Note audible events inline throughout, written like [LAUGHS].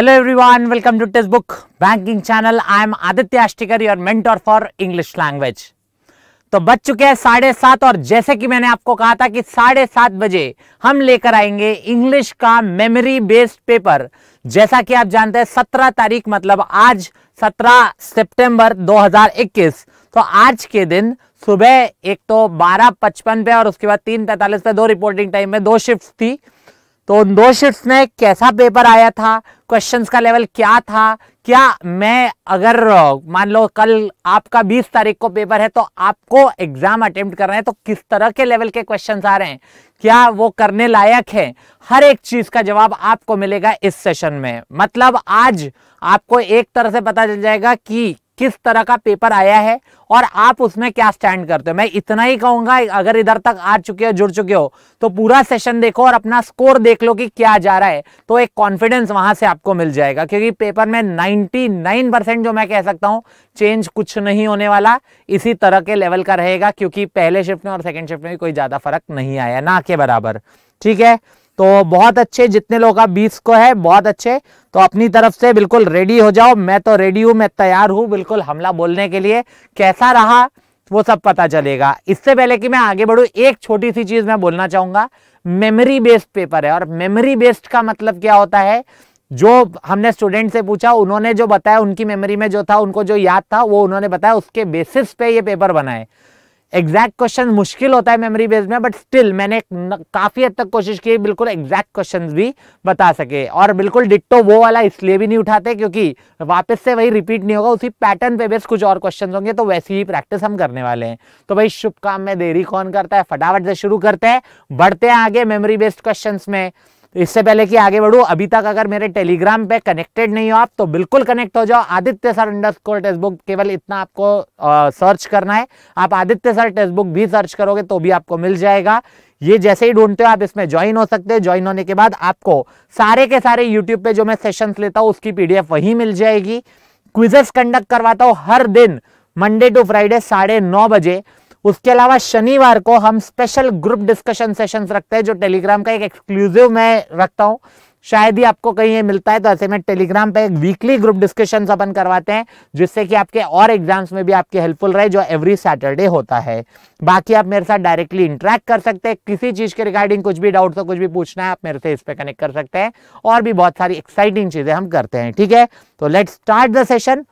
Hello everyone welcome to Testbook banking channel I am Aditya Ashtikar your mentor for English language तो बज चुके हैं साढ़े सात और जैसे कि मैंने आपको कहा था कि साढ़े सात बजे हम लेकर आएंगे इंग्लिश का मेमोरी बेस्ड पेपर जैसा कि आप जानते हैं सत्रह तारीख मतलब आज सत्रह सितंबर 2021 तो आज के दिन सुबह एक तो बारह पचपन पे और उसके बाद तीन पैंतालीस पे दो रिपोर्टिंग टाइम में दो शिफ्ट थी तो उन दो शिफ्ट में कैसा पेपर आया था क्वेश्चंस का लेवल क्या था क्या मैं अगर मान लो कल आपका 20 तारीख को पेपर है तो आपको एग्जाम अटेम्प्ट कर रहे हैं तो किस तरह के लेवल के क्वेश्चंस आ रहे हैं क्या वो करने लायक है हर एक चीज का जवाब आपको मिलेगा इस सेशन में मतलब आज आपको एक तरह से पता चल जाएगा कि किस तरह का पेपर आया है और आप उसमें क्या स्टैंड करते हो मैं इतना ही कहूंगा अगर इधर तक आ चुके हो जुड़ चुके हो तो पूरा सेशन देखो और अपना स्कोर देख लो कि क्या जा रहा है तो एक कॉन्फिडेंस वहां से आपको मिल जाएगा क्योंकि पेपर में 99 परसेंट जो मैं कह सकता हूं चेंज कुछ नहीं होने वाला इसी तरह के लेवल का रहेगा क्योंकि पहले शिफ्ट में और सेकेंड शिफ्ट में कोई ज्यादा फर्क नहीं आया ना के बराबर ठीक है तो बहुत अच्छे जितने लोग का बीस को है बहुत अच्छे तो अपनी तरफ से बिल्कुल रेडी हो जाओ मैं तो रेडी हूं मैं तैयार हूं बिल्कुल हमला बोलने के लिए कैसा रहा वो सब पता चलेगा इससे पहले कि मैं आगे बढ़ू एक छोटी सी चीज़ मैं बोलना चाहूंगा मेमोरी बेस्ड पेपर है और मेमोरी बेस्ड का मतलब क्या होता है जो हमने स्टूडेंट से पूछा उन्होंने जो बताया उनकी मेमोरी में जो था उनको जो याद था वो उन्होंने बताया उसके बेसिस पे ये पेपर बनाए एग्जैक्ट क्वेश्चन मुश्किल होता है मेमोरी बेस्ड में बट स्टिल मैंने काफ़ी हद तक कोशिश की बिल्कुल एग्जैक्ट क्वेश्चन भी बता सके और बिल्कुल डिट्टो वो वाला इसलिए भी नहीं उठाते क्योंकि वापस से वही रिपीट नहीं होगा उसी पैटर्न पे बेस कुछ और क्वेश्चन होंगे तो वैसी ही प्रैक्टिस हम करने वाले हैं तो भाई शुभ काम में देरी कौन करता है फटाफट से शुरू करते हैं बढ़ते हैं आगे मेमोरी बेस्ड क्वेश्चन में तो इससे पहले कि आगे बढ़ू अभी तक अगर मेरे टेलीग्राम पे कनेक्टेड नहीं हो आप तो बिल्कुल कनेक्ट हो जाओ आदित्य सर अंडर स्कोर केवल इतना आपको आ, सर्च करना है आप आदित्य सर बुक भी सर्च करोगे तो भी आपको मिल जाएगा ये जैसे ही ढूंढते हो आप इसमें ज्वाइन हो सकते हैं ज्वाइन होने के बाद आपको सारे के सारे यूट्यूब पे जो मैं सेशंस लेता हूँ उसकी पीडीएफ वहीं मिल जाएगी क्विजेस कंडक्ट करवाता हूँ हर दिन मंडे टू फ्राइडे साढ़े नौ बजे उसके अलावा शनिवार को हम स्पेशल ग्रुप डिस्कशन सेशन रखते हैं जो टेलीग्राम का एक एक्सक्लूसिव मैं रखता हूँ शायद ही आपको कहीं ये मिलता है तो ऐसे में टेलीग्राम पे एक वीकली ग्रुप डिस्कशन अपन करवाते हैं जिससे कि आपके और एग्जाम्स में भी आपके हेल्पफुल रहे जो एवरी सैटरडे होता है बाकी आप मेरे साथ डायरेक्टली इंटरेक्ट कर सकते हैं किसी चीज के रिगार्डिंग कुछ भी डाउट हो कुछ भी पूछना है आप मेरे से इस पर कनेक्ट कर सकते हैं और भी बहुत सारी एक्साइटिंग चीजें हम करते हैं ठीक है तो लेट स्टार्ट द सेशन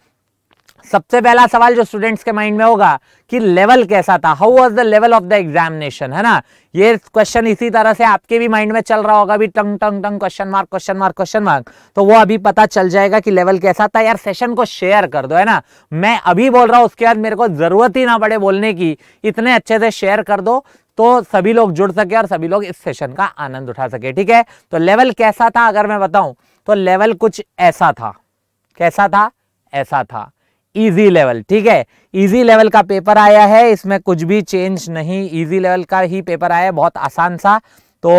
सबसे पहला सवाल जो स्टूडेंट्स के माइंड में होगा कि लेवल कैसा था how was the level of the examination है ना ये क्वेश्चन इसी तरह से आपके भी माइंड में चल रहा होगा भी टंग टंग टंग question mark question mark question mark तो वो अभी पता चल जाएगा कि लेवल कैसा था यार सेशन को शेयर कर दो है ना मैं अभी बोल रहा हूँ उसके बाद मेरे को जरूरत ही ना पड़े बोलने की इतने अच्छे से शेयर कर दो तो सभी लोग जुड़ सके और सभी लोग इस सेशन का आनंद उठा सके ठीक है तो लेवल कैसा था अगर मैं बताऊं तो लेवल कुछ ऐसा था कैसा था ऐसा था इजी लेवल ठीक है इजी लेवल का पेपर आया है इसमें कुछ भी चेंज नहीं इजी लेवल का ही पेपर आया है बहुत आसान सा तो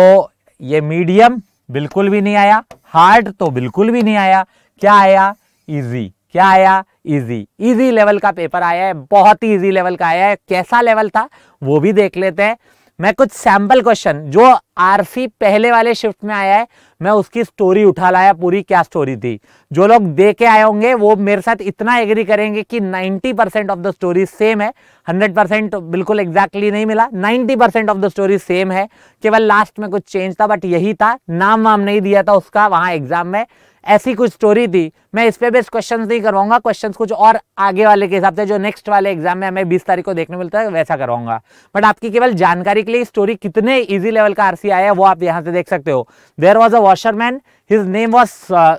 ये मीडियम बिल्कुल भी नहीं आया हार्ड तो बिल्कुल भी नहीं आया क्या आया इजी क्या आया इजी इजी लेवल का पेपर आया है बहुत ही इजी लेवल का आया है कैसा लेवल था वो भी देख लेते हैं मैं कुछ सैंपल क्वेश्चन जो आरसी पहले वाले शिफ्ट में आया है मैं उसकी स्टोरी उठा लाया पूरी क्या स्टोरी थी जो लोग दे के आए होंगे वो मेरे साथ इतना एग्री करेंगे कि 90 percent of the story same है 100 परसेंट बिल्कुल एग्जैक्टली exactly नहीं मिला 90 percent of the story same है केवल लास्ट में कुछ चेंज था बट यही था नाम वाम नहीं दिया था उसका वहां एग्जाम में ऐसी कुछ स्टोरी थी मैं इस पर भी क्वेश्चन नहीं करवाऊंगा क्वेश्चन कुछ और आगे वाले के हिसाब से जो नेक्स्ट वाले एग्जाम में हमें बीस तारीख को देखने मिलता है वैसा करवाऊंगा बट आपकी केवल जानकारी के लिए स्टोरी कितने इजी लेवल का आरसी आया है वो आप यहाँ से देख सकते हो there was a washerman his name was uh,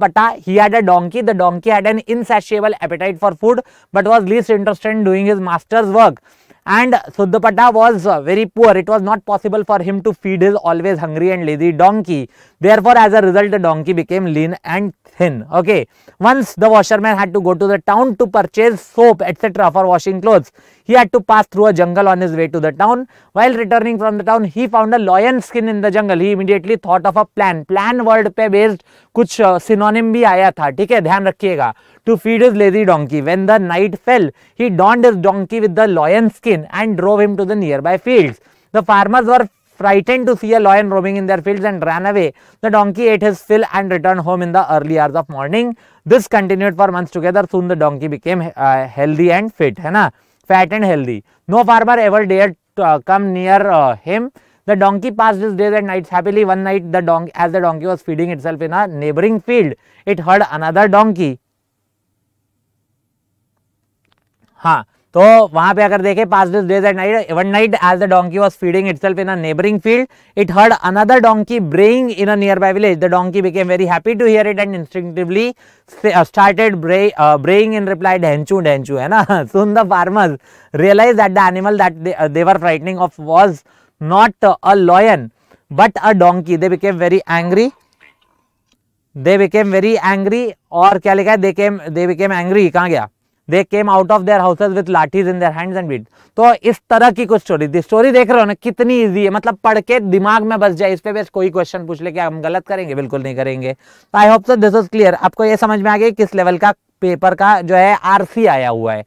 पटा ही had a donkey the donkey had an insatiable appetite for food but was least interested in doing his masters work and Suddapata was uh, very poor. It was not possible for him to feed his always hungry and lazy donkey. Therefore, as a result, the donkey became lean and thin. Okay. Once the washerman had to go to the town to purchase soap etc. for washing clothes, he had to pass through a jungle on his way to the town. While returning from the town, he found a lion skin in the jungle. He immediately thought of a plan. Plan word pe based kuch uh, synonym bhi आया tha. ठीक है ध्यान रखिएगा to feed his lazy donkey. When the night fell, he donned his donkey with the lion skin and drove him to the nearby fields. The farmers were frightened to see a lion roaming in their fields and ran away. The donkey ate his fill and returned home in the early hours of morning. This continued for months together. Soon the donkey became uh, healthy and fit, hai na? fat and healthy. No farmer ever dared to, uh, come near uh, him. The donkey passed his days and nights happily. One night, the donkey, as the donkey was feeding itself in a neighboring field, it heard another donkey हाँ तो वहां पे अगर देखे pass this days at night one night as the donkey was feeding itself in neighbouring field it heard another donkey braying in a near by village the donkey became very happy to hear it and instinctively started braying in reply डेंचू डेंचू है ना सुन the farmers realise that the animal that they were frightening of was not a lion but a donkey they became very angry they became very angry और क्या लिखा है दे केम they became angry कहाँ गया they came out of their houses with lathis in their hands and beat तो इस तरह की कुछ स्टोरी थी स्टोरी देख रहे हो ना कितनी ईजी है मतलब पढ़ के दिमाग में बस जाए इस पे बस कोई क्वेश्चन पूछ ले कि हम गलत करेंगे बिल्कुल नहीं करेंगे तो I hope so this is clear आपको ये समझ में आ गया किस लेवल का पेपर का जो है सी आया हुआ है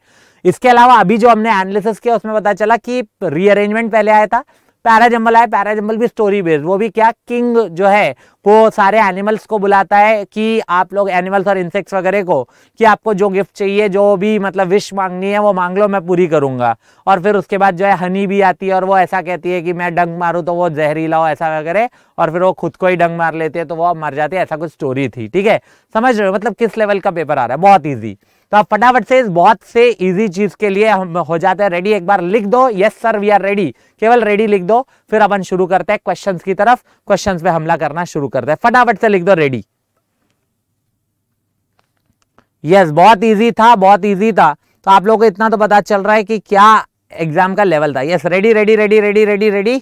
इसके अलावा अभी जो हमने एनालिसिस किया उसमें पता चला कि रीअरेंजमेंट पहले आया था पैराजम्बल है पैराजम्बल भी स्टोरी बेस्ड वो भी क्या किंग जो है वो सारे एनिमल्स को बुलाता है कि आप लोग एनिमल्स और इंसेक्ट्स वगैरह को कि आपको जो गिफ्ट चाहिए जो भी मतलब विश मांगनी है वो मांग लो मैं पूरी करूंगा और फिर उसके बाद जो है हनी भी आती है और वो ऐसा कहती है कि मैं डंग मारूँ तो वो जहरीला हो ऐसा वगैरह और फिर वो खुद को ही डंग मार लेते हैं तो वो मर जाती है ऐसा कुछ स्टोरी थी ठीक है समझ रहे हो मतलब किस लेवल का पेपर आ रहा है बहुत ईजी तो आप फटाफट से इस बहुत से इजी चीज के लिए हम हो जाते हैं रेडी एक बार लिख दो yes sir we are ready केवल रेडी लिख दो फिर अपन शुरू करते हैं क्वेश्चन की तरफ क्वेश्चन पे हमला करना शुरू करते हैं फटाफट से लिख दो रेडी यस yes, बहुत ईजी था बहुत ईजी था तो आप लोगों को इतना तो पता चल रहा है कि क्या एग्जाम का लेवल था yes ready ready ready ready ready ready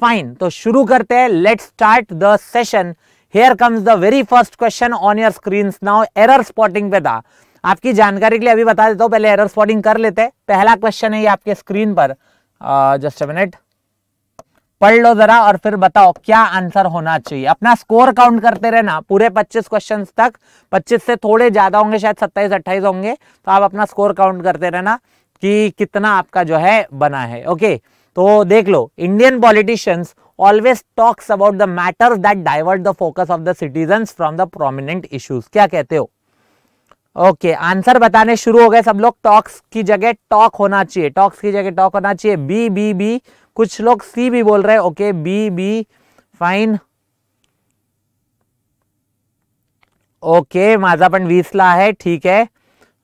fine तो शुरू करते हैं let start the session here comes the very first question on your screen now error spotting पे था आपकी जानकारी के लिए अभी बता देता हूँ पहले एरर स्पॉटिंग कर लेते हैं पहला क्वेश्चन है ये आपके स्क्रीन पर जस्ट मिनट पढ़ लो जरा और फिर बताओ क्या आंसर होना चाहिए अपना स्कोर काउंट करते रहना पूरे 25 क्वेश्चंस तक 25 से थोड़े ज्यादा होंगे शायद 27 28 होंगे तो आप अपना स्कोर काउंट करते रहना कि कितना आपका जो है बना है ओके तो देख लो Indian politicians always talks about the matters that divert the focus of the citizen from the prominent issues क्या कहते हो ओके आंसर बताने शुरू हो गए सब लोग टॉक्स की जगह टॉक होना चाहिए टॉक्स की जगह टॉक होना चाहिए बी बी बी कुछ लोग सी भी बोल रहे हैं okay B B fine okay माझा पण वीसला है ठीक है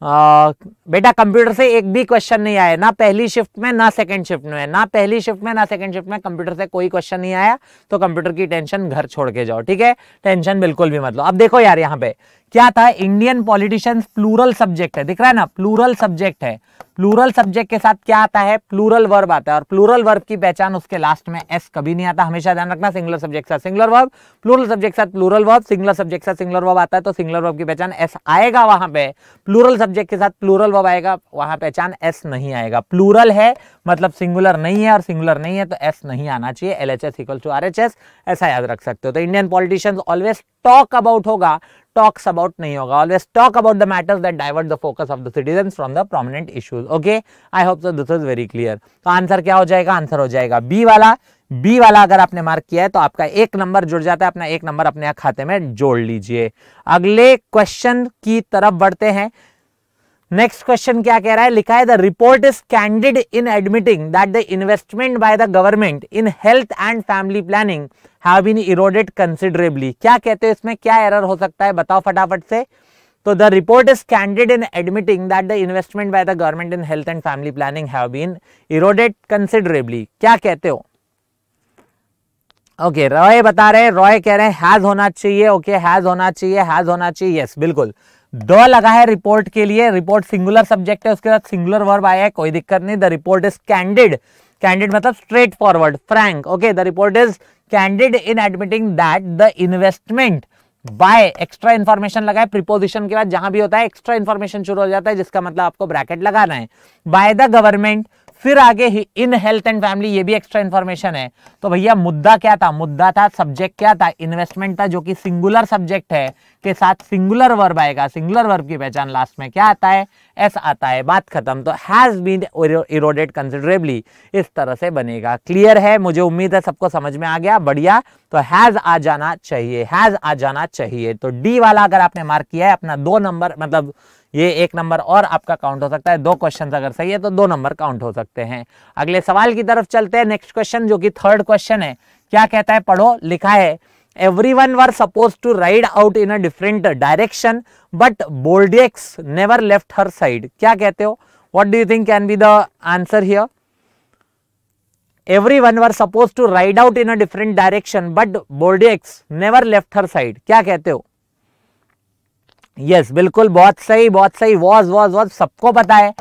आ, बेटा कंप्यूटर से एक भी क्वेश्चन नहीं आया ना पहली शिफ्ट में ना सेकंड शिफ्ट में ना पहली शिफ्ट में ना सेकंड शिफ्ट में कंप्यूटर से कोई क्वेश्चन नहीं आया तो कंप्यूटर की टेंशन घर छोड़ के जाओ ठीक है टेंशन बिल्कुल भी मतलब अब देखो यार यहाँ पे क्या था इंडियन पॉलिटिशियंस प्लूरल सब्जेक्ट है दिख रहा है ना प्लूरल सब्जेक्ट है प्लूरल सब्जेक्ट के साथ क्या आता है प्लूरल वर्ब आता है और प्लूरल वर्ब की पहचान उसके लास्ट में एस कभी नहीं आता हमेशा ध्यान रखना सिंगलर सब्जेक्ट साथ सिंगलर वर्ब प्लूरल सब्जेक्ट साथ प्लूरल वर्ब सिंगलर सब्जेक्ट साथ सिंगलर वर्ब आता है तो सिंगलर वर्ब की पहचान एस आएगा वहां पे प्लूरल सब्जेक्ट के साथ प्लूरल वर्ब आएगा वहां पहचान एस नहीं आएगा प्लूरल है मतलब सिंगुलर नहीं है और सिंगुलर नहीं है तो एस नहीं आना चाहिए L H S equal to R H S ऐसा याद रख सकते हो तो Indian politicians always talk about होगा talks about nahi hoga always talk about the matters that divert the focus of the citizens from the prominent issues okay i hope so this is very clear तो answer क्या हो जाएगा answer हो जाएगा B वाला B वाला अगर आपने मार्क किया है तो आपका एक नंबर जुड़ जाता है अपना एक नंबर अपने खाते में जोड़ लीजिए अगले क्वेश्चन की तरफ बढ़ते हैं नेक्स्ट क्वेश्चन क्या कह रहा है लिखा है the report is candid in admitting that the investment by the government in health and family planning have been eroded considerably क्या कहते हो इसमें क्या एरर हो सकता है बताओ फटाफट से तो the report is candid in admitting that the investment by the government in health and family planning have been eroded considerably क्या कहते हो ओके okay, रॉय बता रहे रॉय कह रहे हैं हैज होना चाहिए ओके okay, हैज होना चाहिए हैज होना चाहिए यस yes, बिल्कुल द लगा है रिपोर्ट के लिए रिपोर्ट सिंगुलर सब्जेक्ट है उसके साथ सिंगुलर वर्ब आया है कोई दिक्कत नहीं the report is candid candid मतलब straightforward frank okay the report is candid in admitting that the investment by extra information लगा है प्रिपोजिशन के बाद जहां भी होता है एक्स्ट्रा इन्फॉर्मेशन शुरू हो जाता है जिसका मतलब आपको ब्रैकेट लगाना है बाय द गवर्नमेंट फिर आगे ही इन हेल्थ एंड फैमिली ये भी एक्स्ट्रा इन्फॉर्मेशन है तो भैया मुद्दा क्या था मुद्दा था सब्जेक्ट क्या था इन्वेस्टमेंट था जो कि सिंगुलर सब्जेक्ट है के साथ सिंगुलर वर्ब आएगा सिंगुलर वर्ब की पहचान लास्ट में क्या आता है एस आता है बात खत्म तो हैज बीन इरोडेड कंसिडरेबली इस तरह से बनेगा क्लियर है मुझे उम्मीद है सबको समझ में आ गया बढ़िया तो हैज आ जाना चाहिए हैज आ जाना चाहिए तो डी वाला अगर आपने मार्क किया है अपना दो नंबर मतलब ये एक नंबर और आपका काउंट हो सकता है दो क्वेश्चन अगर सही है तो दो नंबर काउंट हो सकते हैं अगले सवाल की तरफ चलते हैं नेक्स्ट क्वेश्चन जो कि थर्ड क्वेश्चन है क्या कहता है पढ़ो लिखा है everyone were suppose to ride out in a different direction but Bordeaux never left her side क्या कहते हो what do you think can be the answer here everyone were suppose to ride out in a different direction but Bordeaux never left her side क्या कहते हो yes बिल्कुल बहुत सही बहुत सही वॉज वॉज वॉज सबको पता है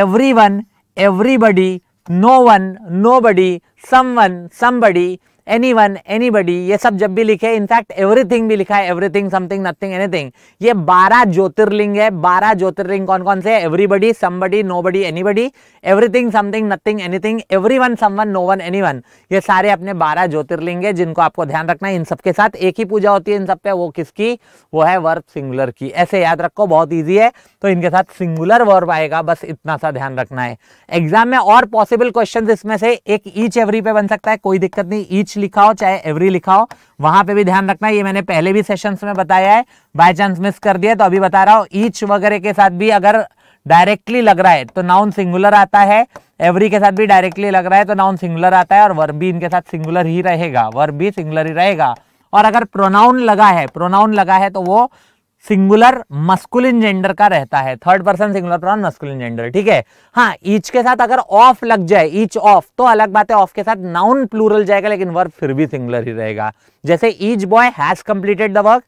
everyone everybody no one nobody someone somebody anyone anybody ये सब जब भी लिखे इनफैक्ट एवरीथिंग भी लिखा है एवरीथिंग समथिंग नथिंग एनीथिंग ये बारह ज्योतिर्लिंग है बारह ज्योतिर्लिंग कौन कौन से everybody somebody nobody anybody everything something nothing anything everyone someone no one anyone ये सारे अपने बारह ज्योतिर्लिंग है जिनको आपको ध्यान रखना है इन सबके साथ एक ही पूजा होती है इन सब पे वो किसकी वो है वर्ब सिंगुलर की ऐसे याद रखो बहुत ईजी है तो इनके साथ सिंगुलर वर्ब आएगा बस इतना सा ध्यान रखना है एग्जाम में और पॉसिबल क्वेश्चन इसमें से एक ईच एवरी पे बन सकता है कोई दिक्कत नहीं ईच ईच लिखा हो चाहे एवरी लिखा हो वहां पे भी ध्यान रखना ये मैंने पहले भी सेशंस में बताया है बाय चांस मिस कर दिया तो अभी बता रहा हूं ईच वगैरह के साथ भी अगर डायरेक्टली लग रहा है तो नाउन सिंगुलर आता है एवरी के साथ भी डायरेक्टली लग रहा है तो नाउन सिंगुलर आता है और वर्ब भी इनके साथ सिंगुलर ही रहेगा वर्ब भी सिंगुलर ही रहेगा और अगर प्रोनाउन लगा है प्रोनाउन लगा है तो वो सिंगुलर मस्कुलिन जेंडर का रहता है third person singular pronoun masculine gender ठीक है हाँ ईच के साथ अगर ऑफ लग जाए ईच ऑफ तो अलग बात है ऑफ के साथ नाउन प्लूरल जाएगा लेकिन वर्ब फिर भी सिंगुलर ही रहेगा जैसे each boy has completed the work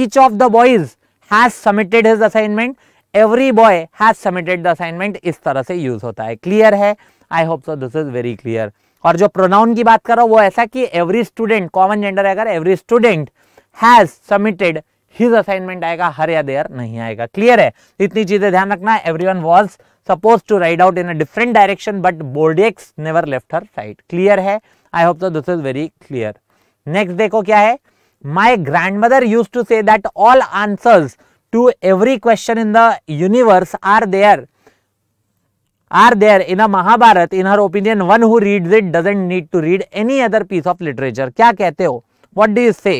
each of the boys has submitted his assignment every boy has submitted the assignment इस तरह से यूज होता है क्लियर है I hope so this is very clear और जो प्रोनाउन की बात करो वो ऐसा कि एवरी स्टूडेंट कॉमन जेंडर है अगर every student has submitted his assignment आएगा हर या देयर नहीं आएगा क्लियर है तो इतनी चीजें ध्यान रखना everyone was suppose to ride out in a different direction but Bordeaux never left her side clear है I hope this is very clear next देखो क्या है my grandmother use to say that all answers to every question in the universe are there are there in a Mahabharat. In her opinion, one who reads it doesn't need to read any other piece of literature. क्या कहते हो What do you से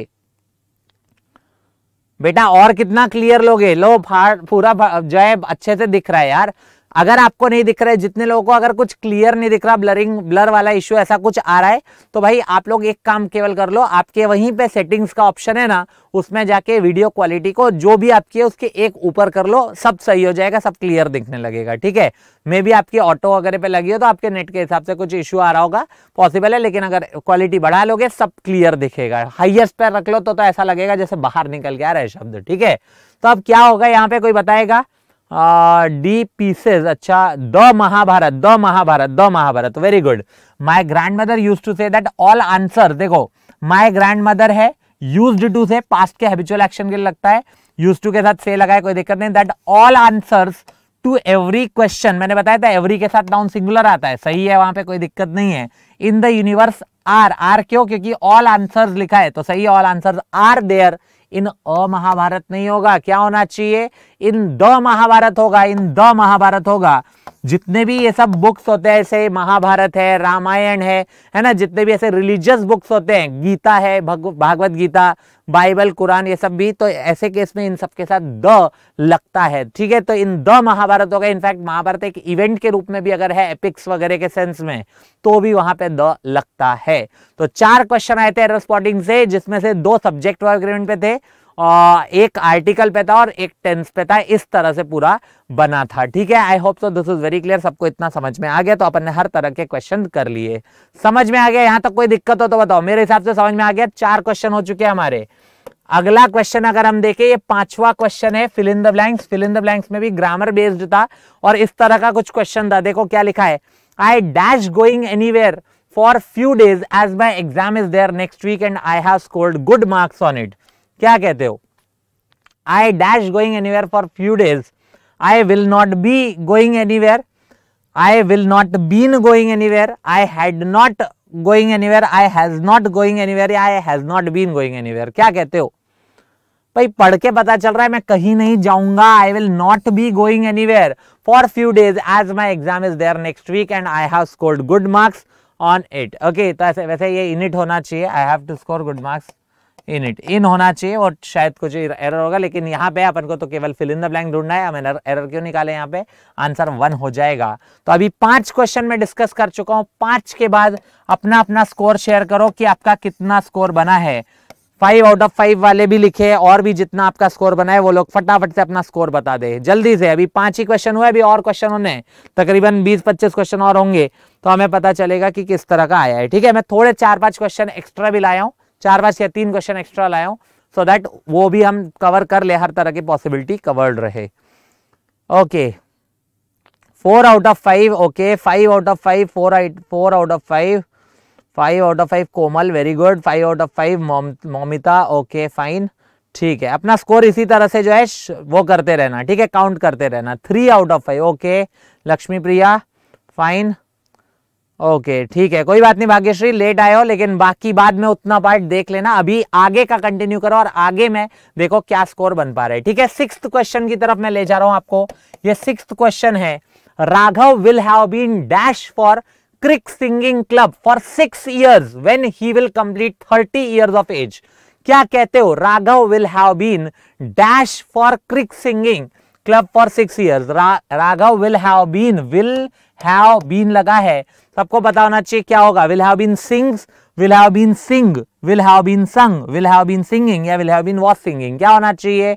बेटा और कितना clear लोगे लो फाड़ पूरा है अच्छे से दिख रहा है यार अगर आपको नहीं दिख रहा है जितने लोगों को अगर कुछ क्लियर नहीं दिख रहा ब्लरिंग ब्लर वाला इश्यू ऐसा कुछ आ रहा है तो भाई आप लोग एक काम केवल कर लो आपके वहीं पे सेटिंग्स का ऑप्शन है ना उसमें जाके वीडियो क्वालिटी को जो भी आपकी है उसके एक ऊपर कर लो सब सही हो जाएगा सब क्लियर दिखने लगेगा ठीक है मे भी आपकी ऑटो वगैरह पे लगी हो तो आपके नेट के हिसाब से कुछ इश्यू आ रहा होगा पॉसिबल है लेकिन अगर क्वालिटी बढ़ा लोगे सब क्लियर दिखेगा हाइएस्ट पर रख लो तो, तो ऐसा लगेगा जैसे बाहर निकल के आ शब्द ठीक है तो अब क्या होगा यहाँ पे कोई बताएगा डी पीसेज अच्छा the Mahabharat the Mahabharat the Mahabharat very good my grandmother use to say that all answer देखो माई ग्रैंड मदर है यूज टू से पास्ट के हैबिचुअल एक्शन के लगता है यूज टू के साथ से लगाए कोई दिक्कत नहीं that all answer to every question मैंने बताया था एवरी के साथ नाउन सिंगुलर आता है सही है वहां पे कोई दिक्कत नहीं है in the universe are are क्यों क्योंकि ऑल आंसर लिखा है तो सही all answer are there in a Mahabharat नहीं होगा क्या होना चाहिए इन द महाभारत होगा इन द महाभारत होगा जितने भी ये सब बुक्स होते हैं ऐसे महाभारत है रामायण है है ना जितने भी ऐसे रिलीजियस बुक्स होते हैं गीता है भागवत गीता बाइबल कुरान ये सब भी तो ऐसे केस में इन सब के साथ द लगता है ठीक है तो इन द महाभारत होगा इनफैक्ट महाभारत एक इवेंट के रूप में भी अगर है एपिक्स वगैरह के सेंस में तो भी वहां पे द लगता है तो चार क्वेश्चन आए थे एरर स्पॉटिंग से जिसमें से दो सब्जेक्ट वर्ग पे थे एक आर्टिकल पे था और एक टेंस पे था इस तरह से पूरा बना था ठीक है I hope so this is very clear सबको इतना समझ में आ गया तो अपन ने हर तरह के क्वेश्चन कर लिए समझ में आ गया यहां तक कोई दिक्कत हो तो बताओ मेरे हिसाब से समझ में आ गया चार क्वेश्चन हो चुके हैं हमारे अगला क्वेश्चन अगर हम देखें ये पांचवा क्वेश्चन है fill in the blanks fill in the blanks में भी ग्रामर बेस्ड था और इस तरह का कुछ क्वेश्चन था देखो क्या लिखा है I dash going anywhere for few days as my exam is there next week and I have scored good marks on it क्या कहते हो I dash going anywhere for few days I will not be going anywhere I will not been going anywhere I had not going anywhere I has not going anywhere I has not been going anywhere क्या कहते हो भाई पढ़ के पता चल रहा है मैं कहीं नहीं जाऊंगा I will not be going anywhere for few days as my exam is there next week and I have scored good marks on it okay तो ऐसे वैसे ये इनिट होना चाहिए I have to score good marks in it in होना चाहिए और शायद कुछ एरर होगा लेकिन यहाँ पे अपन को तो केवल फिल इन द ब्लैंक ढूंढना है हम एरर एरर क्यों निकाले यहाँ पे आंसर वन हो जाएगा तो अभी पांच क्वेश्चन में डिस्कस कर चुका हूँ पांच के बाद अपना अपना स्कोर शेयर करो कि आपका कितना स्कोर बना है फाइव आउट ऑफ फाइव वाले भी लिखे और भी जितना आपका स्कोर बना है वो लोग फटाफट से अपना स्कोर बता दे जल्दी से अभी पांच ही क्वेश्चन हुए अभी और क्वेश्चन होने तकरीबन बीस पच्चीस क्वेश्चन और होंगे तो हमें पता चलेगा कि किस तरह का आया है ठीक है मैं थोड़े चार पांच क्वेश्चन एक्स्ट्रा भी लाया हूँ चार पाँच या तीन क्वेश्चन एक्स्ट्रा लाया हूँ सो दैट वो भी हम कवर कर ले हर तरह की पॉसिबिलिटी कवर्ड रहे okay four out of five okay five out of five four eight four out of five five out of five Komal very good five out of five Momita okay fine ठीक है अपना score इसी तरह से जो है वो करते रहना ठीक है काउंट करते रहना three out of five okay Lakshmi Priya fine okay ठीक है कोई बात नहीं भाग्यश्री लेट आए हो लेकिन बाकी बाद में उतना पार्ट देख लेना अभी आगे का कंटिन्यू करो और आगे में देखो क्या स्कोर बन पा रहा है ठीक है सिक्स क्वेश्चन की तरफ मैं ले जा रहा हूं आपको ये सिक्स क्वेश्चन है Raghav will have been dash for Crick singing club for six years when he will complete thirty years of age क्या कहते हो Raghav will have been dash for Crick singing club for six years Raghav will have been will have been लगा है सबको पता होना चाहिए क्या होगा will have been sings will have been sing will have been sung will have been singing या will have been was singing क्या होना चाहिए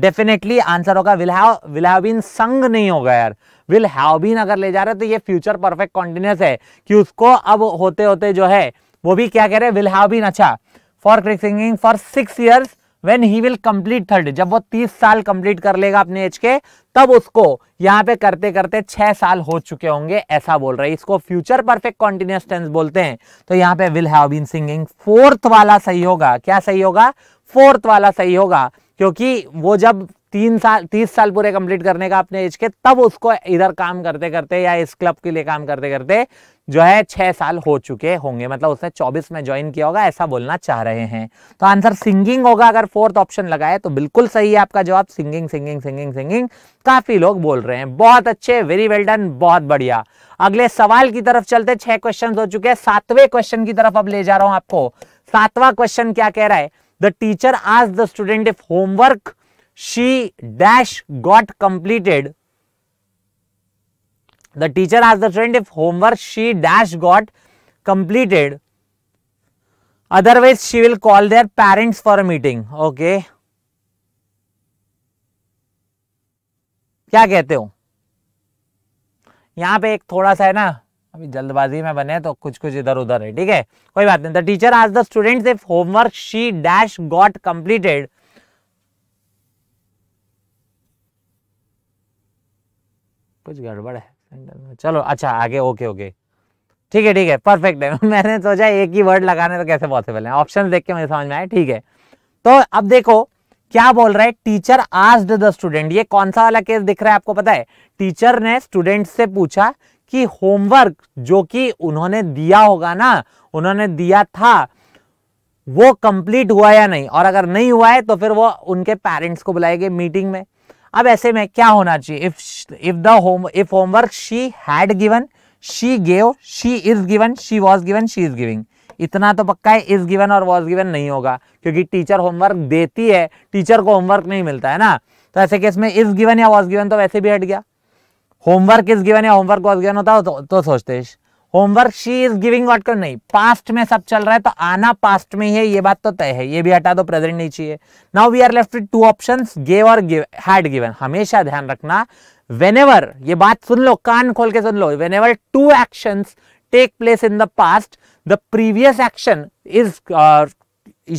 डेफिनेटली आंसर होगा will have will have been sung नहीं होगा यार विल हैव बीन अगर ले जा रहे तो ये फ्यूचर परफेक्ट कॉन्टिन्यूस है कि उसको अब होते होते जो है वो भी क्या कह रहे हैं विल हैव बीन अच्छा for Crick singing for six years when he will complete third जब वो तीस साल कंप्लीट कर लेगा अपने एज के तब उसको यहां पे करते करते छह साल हो चुके होंगे ऐसा बोल रहा है इसको फ्यूचर परफेक्ट कॉन्टिन्यूस टेंस बोलते हैं तो यहां पे will have been singing fourth वाला सही होगा क्या सही होगा फोर्थ वाला सही होगा क्योंकि वो जब तीन साल तीस साल पूरे कंप्लीट करने का अपने एज के तब उसको इधर काम करते करते या इस क्लब के लिए काम करते करते जो है छह साल हो चुके होंगे मतलब उसने चौबीस में ज्वाइन किया होगा ऐसा बोलना चाह रहे हैं तो आंसर सिंगिंग होगा अगर फोर्थ ऑप्शन लगाए तो बिल्कुल सही है आपका जवाब सिंगिंग सिंगिंग सिंगिंग सिंगिंग काफ़ी लोग बोल रहे हैं बहुत अच्छे वेरी वेल डन बहुत बढ़िया अगले सवाल की तरफ चलते छह क्वेश्चन हो चुके हैं सातवें क्वेश्चन की तरफ अब ले जा रहा हूं आपको सातवा क्वेश्चन क्या कह रहा है द टीचर आज the student if homework she dash got completed The teacher asked the student if homework she dash got completed. Otherwise, she will call their parents for a meeting. Okay. क्या कहते हो यहाँ पे एक थोड़ा सा है ना अभी जल्दबाजी में बने तो कुछ कुछ इधर उधर है ठीक है कोई बात नहीं द टीचर आज the students if homework she dash got completed कुछ गड़बड़ है में चलो अच्छा आगे ओके ओके ठीक है ठीक है परफेक्ट है [LAUGHS] मैंने सोचा एक ही वर्ड लगाने तो कैसे पॉसिबल है ऑप्शन देख के मुझे समझ में आया ठीक है तो अब देखो क्या बोल रहा है टीचर आस्ड द स्टूडेंट ये कौन सा वाला केस दिख रहा है आपको पता है टीचर ने स्टूडेंट से पूछा कि होमवर्क जो कि उन्होंने दिया होगा ना उन्होंने दिया था वो कंप्लीट हुआ या नहीं और अगर नहीं हुआ है तो फिर वो उनके पेरेंट्स को बुलाएंगे मीटिंग में अब ऐसे में क्या होना चाहिए if if the home if homework she had given she gave she is given she was given she is giving इतना तो पक्का है इज गिवन और वॉज गिवन नहीं होगा क्योंकि टीचर होमवर्क देती है टीचर को होमवर्क नहीं मिलता है ना तो ऐसे केस में इज गिवन या वॉज गिवन तो वैसे भी हट गया होमवर्क इज गिवन या होमवर्क वॉज गिवन होता तो, तो सोचते homework she is giving what कर नहीं पास्ट में सब चल रहा है तो आना पास्ट में ही है ये बात तो तय है ये भी हटा दो प्रेजेंट नहीं चाहिए now we are left with two option gave और हैड गिवन हमेशा ध्यान रखना एवर ये बात सुन लो कान खोल के सुन लो ever two action take place in the past the previous action is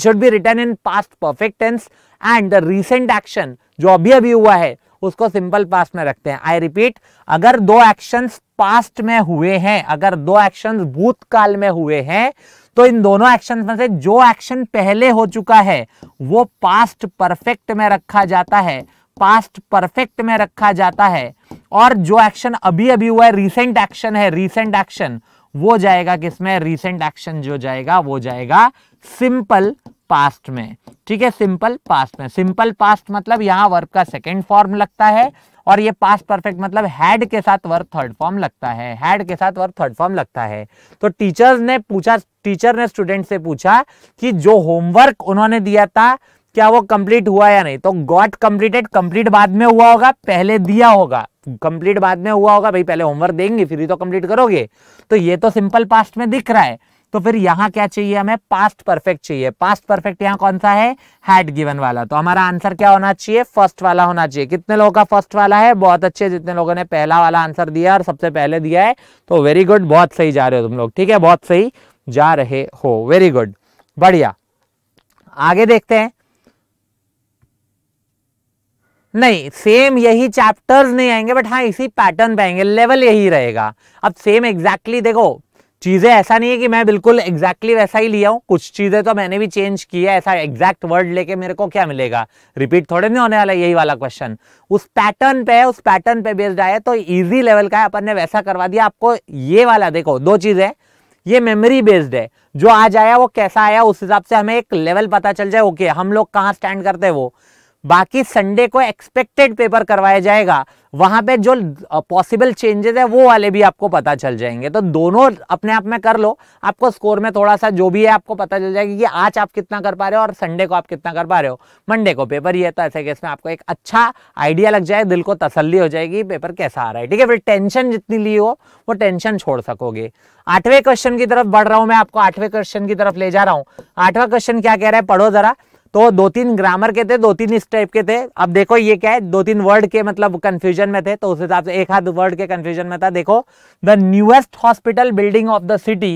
should be written in past perfect tense and the recent action जो अभी अभी हुआ है उसको सिंपल पास्ट में रखते हैं आई रिपीट अगर दो एक्शन पास्ट में हुए हैं अगर दो एक्शन भूतकाल में हुए हैं तो इन दोनों एक्शन में से जो एक्शन पहले हो चुका है वो पास्ट परफेक्ट में रखा जाता है पास्ट परफेक्ट में रखा जाता है और जो एक्शन अभी अभी हुआ है रिसेंट एक्शन है रिसेंट एक्शन वो जाएगा किसमें रिसेंट एक्शन जो जाएगा वो जाएगा सिंपल पास्ट में ठीक है सिंपल पास्ट में सिंपल पास्ट मतलब यहां वर्ब का सेकेंड फॉर्म लगता है और ये पास्ट परफेक्ट मतलब हैड के साथ वर्क थर्ड फॉर्म लगता है हैड के साथ वर्क थर्ड फॉर्म लगता है तो टीचर्स ने पूछा टीचर ने स्टूडेंट से पूछा कि जो होमवर्क उन्होंने दिया था क्या वो कंप्लीट हुआ या नहीं तो गॉट कंप्लीटेड कंप्लीट बाद में हुआ होगा पहले दिया होगा कंप्लीट बाद में हुआ होगा भाई पहले होमवर्क देंगे फिर ही तो कंप्लीट करोगे तो ये तो सिंपल पास्ट में दिख रहा है तो फिर यहाँ क्या चाहिए हमें पास्ट परफेक्ट चाहिए पास्ट परफेक्ट यहाँ कौन सा है हैड गिवन वाला तो हमारा आंसर क्या होना चाहिए फर्स्ट वाला होना चाहिए कितने लोगों का फर्स्ट वाला है बहुत अच्छे जितने लोगों ने पहला वाला आंसर दिया और सबसे पहले दिया है तो वेरी गुड बहुत सही जा रहे हो तुम लोग ठीक है बहुत सही जा रहे हो वेरी गुड बढ़िया आगे देखते हैं नहीं सेम यही चैप्टर्स नहीं आएंगे बट हाँ इसी पैटर्न पे आएंगे लेवल यही रहेगा अब सेम एग्जैक्टली देखो चीज़ें ऐसा नहीं है कि मैं बिल्कुल एग्जैक्टली exactly वैसा ही लिया हूँ कुछ चीज़ें तो मैंने भी चेंज किया ऐसा एग्जैक्ट वर्ड लेके मेरे को क्या मिलेगा रिपीट थोड़े नहीं होने वाला यही वाला क्वेश्चन उस पैटर्न पे उस पैटर्न पे बेस्ड आया तो इजी लेवल का है अपन ने वैसा करवा दिया आपको ये वाला देखो दो चीज़ें ये मेमोरी बेस्ड है जो आज आया वो कैसा आया उस हिसाब से हमें एक लेवल पता चल जाए ओके हम लोग कहाँ स्टैंड करते हैं वो बाकी संडे को एक्सपेक्टेड पेपर करवाया जाएगा वहां पे जो पॉसिबल चेंजेस है वो वाले भी आपको पता चल जाएंगे तो दोनों अपने आप में कर लो आपको स्कोर में थोड़ा सा जो भी है आपको पता चल जाएगा कि आज आप कितना कर पा रहे हो और संडे को आप कितना कर पा रहे हो मंडे को पेपर ये तो ऐसे केस में आपको एक अच्छा आइडिया लग जाए दिल को तसली हो जाएगी पेपर कैसा आ रहा है ठीक है फिर टेंशन जितनी ली हो वो टेंशन छोड़ सकोगे आठवें क्वेश्चन की तरफ बढ़ रहा हूं मैं आपको आठवें क्वेश्चन की तरफ ले जा रहा हूं आठवां क्वेश्चन क्या कह रहा है पढ़ो जरा तो दो तीन ग्रामर के थे दो तीन इस टाइप के थे अब देखो ये क्या है दो तीन वर्ड के मतलब कंफ्यूजन में थे तो उस हिसाब से एक हाथ वर्ड के कंफ्यूजन में था देखो the newest hospital building of the city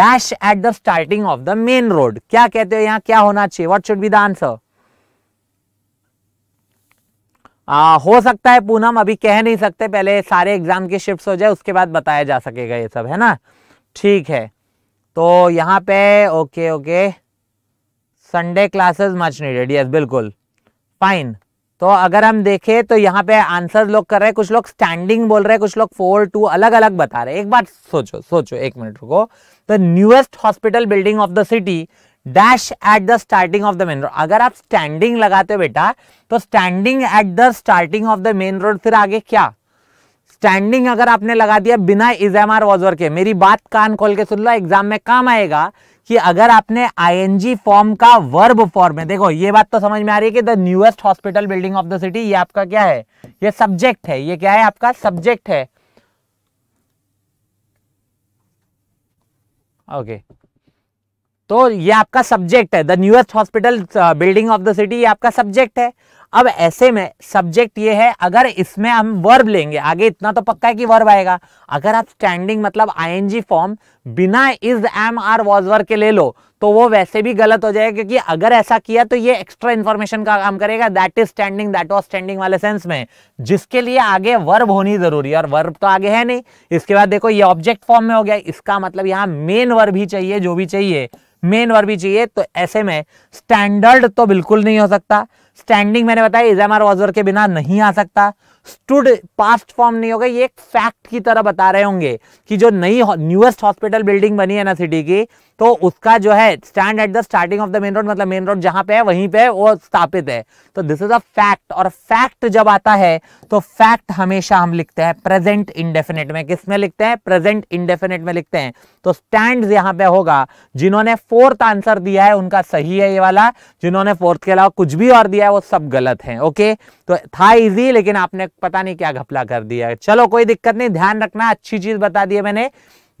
dash at the starting of the main road क्या कहते हो यहाँ क्या होना चाहिए what should be the answer आ, हो सकता है पूनम अभी कह नहीं सकते पहले सारे एग्जाम के शिफ्ट हो जाए उसके बाद बताया जा सकेगा ये सब है ना ठीक है तो यहाँ पे okay okay Sunday classes much needed yes बिल्कुल फाइन तो अगर हम देखें तो यहाँ पे आंसर लोग कर रहे हैं कुछ लोग स्टैंडिंग बोल रहे हैं कुछ लोग फोर टू अलग अलग बता रहे हैं एक बार सोचो सोचो एक मिनट रुको the newest hospital building of the city dash at the starting of the main road अगर आप स्टैंडिंग लगाते हो बेटा तो standing at the starting of the main road फिर आगे क्या स्टैंडिंग अगर आपने लगा दिया बिना इजामार वॉजर के मेरी बात कान खोल के सुन लो एग्जाम में काम आएगा कि अगर आपने आईएनजी फॉर्म का वर्ब फॉर्म है देखो ये बात तो समझ में आ रही है कि the newest hospital building of the city ये आपका क्या है ये सब्जेक्ट है ये क्या है आपका सब्जेक्ट है ओके तो ये आपका सब्जेक्ट है the newest hospital building of the city ये आपका सब्जेक्ट है अब ऐसे में सब्जेक्ट ये है अगर इसमें हम वर्ब लेंगे आगे इतना तो पक्का है कि वर्ब आएगा अगर आप स्टैंडिंग मतलब आईएनजी फॉर्म बिना इज एम आर वॉजवर के ले लो तो वो वैसे भी गलत हो जाएगा क्योंकि अगर ऐसा किया तो ये एक्स्ट्रा इन्फॉर्मेशन का काम करेगा that is standing that was standing वाले सेंस में जिसके लिए आगे वर्ब होनी जरूरी है और वर्ब तो आगे है नहीं इसके बाद देखो ये ऑब्जेक्ट फॉर्म में हो गया इसका मतलब यहाँ मेन वर्ब ही चाहिए जो भी चाहिए मेन वर्ब ही चाहिए तो ऐसे में स्टैंडर्ड तो बिल्कुल नहीं हो सकता स्टैंडिंग मैंने बताया इजामार वॉजर के बिना नहीं आ सकता स्टूड पास्ट फॉर्म नहीं होगा ये एक फैक्ट की तरह बता रहे होंगे कि जो नई न्यूएस्ट हॉस्पिटल बिल्डिंग बनी है ना सिटी की तो उसका जो है stand at the starting of the main road मतलब मेन रोड जहां पे है वहीं पे है वो स्थापित है तो दिस इज अ फैक्ट और फैक्ट जब आता है तो फैक्ट हमेशा हम लिखते हैं प्रेजेंट इंडेफिनेट में किस में लिखते हैं प्रेजेंट इंडेफिनेट में लिखते हैं तो स्टैंड यहां पे होगा जिन्होंने फोर्थ आंसर दिया है उनका सही है ये वाला जिन्होंने फोर्थ के अलावा कुछ भी और दिया है वो सब गलत है ओके तो था इजी लेकिन आपने पता नहीं क्या घपला कर दिया है चलो कोई दिक्कत नहीं ध्यान रखना अच्छी चीज बता दी मैंने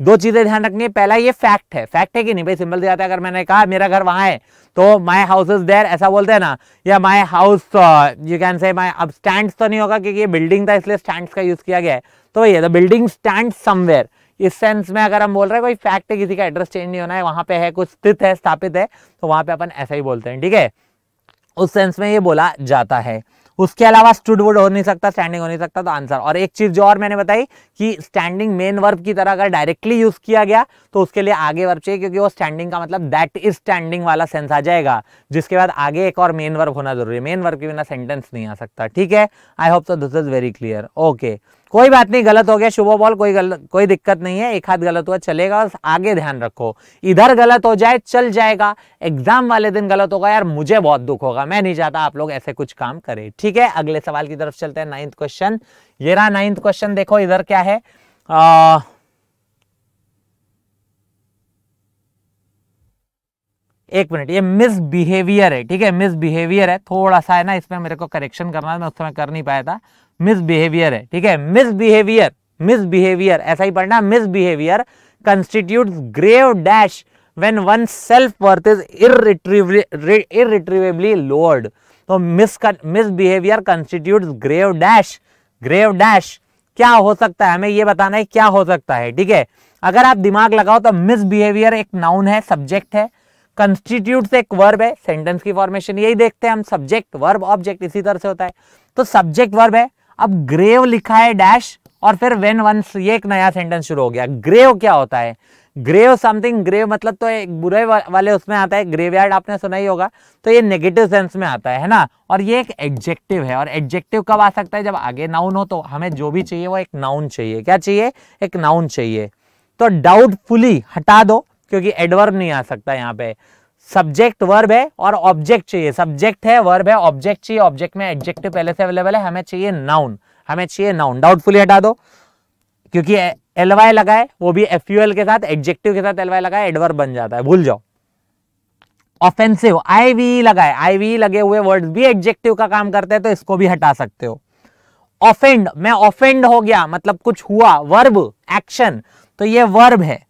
दो चीजें ध्यान रखनी है पहला ये फैक्ट है फैक्ट है कि नहीं भाई सिंपल सी बात है अगर मैंने कहा मेरा घर वहां है तो माई हाउस इज देयर ऐसा बोलते हैं ना या my house you can say माई अब स्टैंड तो नहीं होगा क्योंकि ये बिल्डिंग था इसलिए स्टैंड का यूज किया गया है तो ये द बिल्डिंग स्टैंड समवेयर इस सेंस में अगर हम बोल रहे हैं कोई फैक्ट है किसी का एड्रेस चेंज नहीं होना है वहां पे है कुछ स्थित है स्थापित है तो वहां पे अपन ऐसा ही बोलते हैं ठीक है उस सेंस में ये बोला जाता है उसके अलावा स्टूड वुड हो नहीं सकता स्टैंडिंग हो नहीं सकता तो आंसर और एक चीज जो और मैंने बताई कि स्टैंडिंग मेन वर्ब की तरह अगर डायरेक्टली यूज किया गया तो उसके लिए आगे वर्ब चाहिए क्योंकि वो स्टैंडिंग का मतलब दैट इज स्टैंडिंग वाला सेंस आ जाएगा जिसके बाद आगे एक और मेन वर्ब होना जरूरी है मेन वर्ब के बिना सेंटेंस नहीं आ सकता ठीक है I hope so this is very clear okay कोई बात नहीं गलत हो गया शुभ बॉल कोई गलत कोई दिक्कत नहीं है एक हाथ गलत हुआ चलेगा और आगे ध्यान रखो इधर गलत हो जाए चल जाएगा एग्जाम वाले दिन गलत होगा यार मुझे बहुत दुख होगा मैं नहीं चाहता आप लोग ऐसे कुछ काम करें ठीक है अगले सवाल की तरफ चलते हैं नाइन्थ क्वेश्चन ये रहा नाइन्थ क्वेश्चन देखो इधर क्या है आ, एक मिनट ये मिस बिहेवियर है ठीक है मिस बिहेवियर है थोड़ा सा है ना इसमें मेरे को करेक्शन करना है मैं उस समय कर नहीं पाया था मिसबिहेवियर है ठीक है मिसबिहेवियर मिसबिहेवियर ऐसा ही पढ़ना misbehaviour constitute grave dash when one self worth is irretrievably lowered तो mis misbehaviour constitute grave dash grave dash क्या हो सकता है हमें यह बताना है क्या हो सकता है ठीक है अगर आप दिमाग लगाओ तो मिसबिहेवियर एक नाउन है सब्जेक्ट है कंस्टिट्यूट एक वर्ब है सेंटेंस की फॉर्मेशन यही देखते हैं हम सब्जेक्ट वर्ब ऑब्जेक्ट इसी तरह से होता है तो सब्जेक्ट वर्ब है अब ग्रेव लिखा है डैश और फिर वेन वंस ये एक नया सेंटेंस शुरू हो गया ग्रेव क्या होता है ग्रेव समथिंग ग्रेव मतलब तो एक बुरे वाले उसमें आता है ग्रेवयार्ड आपने सुना ही होगा तो ये नेगेटिव सेंस में आता है है ना और ये एक एडजेक्टिव है और एडजेक्टिव कब आ सकता है जब आगे नाउन हो तो हमें जो भी चाहिए वो एक नाउन चाहिए क्या चाहिए एक नाउन चाहिए तो डाउटफुली हटा दो क्योंकि एडवर्ब नहीं आ सकता यहाँ पे सब्जेक्ट वर्ब है और ऑब्जेक्ट चाहिए सब्जेक्ट है वर्ब है ऑब्जेक्ट चाहिए ऑब्जेक्ट में एडजेक्टिव पहले से अवेलेबल है हमें चाहिए नाउन हमें चाहिए नाउन डाउटफुली हटा दो क्योंकि एलवाई वाई लगा है वो भी एफ यू एल के साथ एडजेक्टिव के साथ एलवाई वाई लगा है एडवर्ब बन जाता है भूल जाओ ऑफेंसिव आई वी लगा है आई वी e लगे हुए वर्ड भी एडजेक्टिव का काम करते हैं तो इसको भी हटा सकते हो ऑफेंड मैं ऑफेंड हो गया मतलब कुछ हुआ वर्ब एक्शन तो ये वर्ब है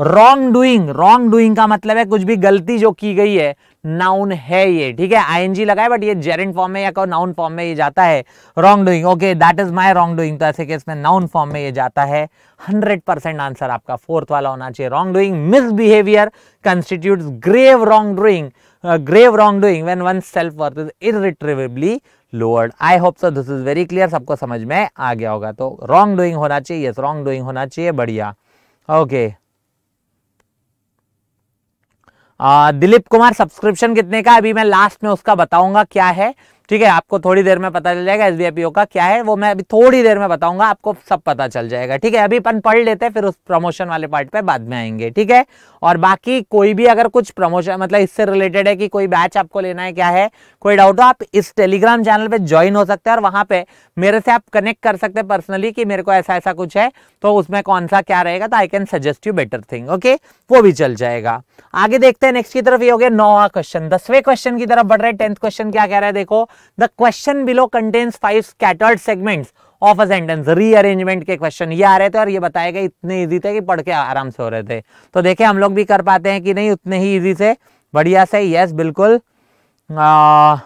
रॉन्ग डूइंग रॉन्ग डूइंग का मतलब है कुछ भी गलती जो की गई है नाउन है ये ठीक है आईएनजी लगा है बट ये जेरेंट फॉर्म में या नाउन फॉर्म में ये जाता है wrongdoing okay that is my wrongdoing तो ऐसे केस में नाउन फॉर्म में ये जाता है 100% आंसर आपका फोर्थ वाला होना चाहिए wrongdoing misbehaviour constitute grave wrongdoing grave wrongdoing when one self worth is irretrievably lowered I hope so this is very clear सबको समझ में आ गया होगा तो रॉन्ग डूइंग होना चाहिए यस रॉन्ग डूइंग होना चाहिए बढ़िया okay okay. Dilip Kumar subscription कितने का अभी मैं लास्ट में उसका बताऊंगा क्या है ठीक है आपको थोड़ी देर में पता चल जाएगा एस का क्या है वो मैं अभी थोड़ी देर में बताऊंगा आपको सब पता चल जाएगा ठीक है अभी अपन पढ़ लेते हैं फिर उस प्रमोशन वाले पार्ट पे बाद में आएंगे ठीक है और बाकी कोई भी अगर कुछ प्रमोशन मतलब इससे रिलेटेड है कि कोई बैच आपको लेना है क्या है कोई डाउट हो आप इस टेलीग्राम चैनल पर ज्वाइन हो सकते हैं और वहां पर मेरे से आप कनेक्ट कर सकते हैं पर्सनली कि मेरे को ऐसा ऐसा कुछ है तो उसमें कौन सा क्या रहेगा तो I can suggest you better thing okay वो भी चल जाएगा आगे देखते हैं नेक्स्ट की तरफ ये हो गया नौवा क्वेश्चन दसवें क्वेश्चन की तरफ बढ़ रहे हैं टेंथ क्वेश्चन क्या कह रहा है देखो the question below contains five scattered segments of a sentence rearrangement के क्वेश्चन ये आ रहे थे और ये बताएगा इतने ईजी थे कि पढ़ के आराम से हो रहे थे तो देखे हम लोग भी कर पाते हैं कि नहीं उतने ही ईजी से बढ़िया से यस बिल्कुल आ,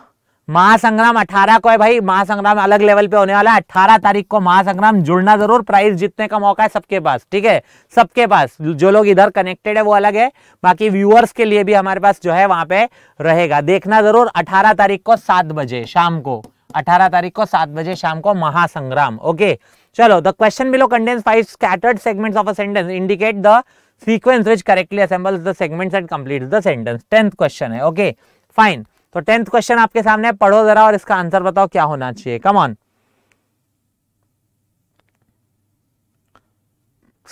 महासंग्राम अठारह को है भाई महासंग्राम अलग लेवल पे होने वाला है अठारह तारीख को महासंग्राम जुड़ना जरूर प्राइस जीतने का मौका है सबके पास ठीक है सबके पास जो लोग इधर कनेक्टेड है वो अलग है बाकी व्यूअर्स के लिए भी हमारे पास जो है वहां पे रहेगा देखना जरूर अठारह तारीख को सात बजे शाम को अठारह तारीख को सात बजे शाम को महासंग्राम ओके चलो the question below contains five scattered segments of a sentence indicate the sequence which correctly assemble the segments and complete the sentence tenth question है ओके फाइन तो टेंथ क्वेश्चन आपके सामने पढ़ो जरा और इसका आंसर बताओ क्या होना चाहिए कम ऑन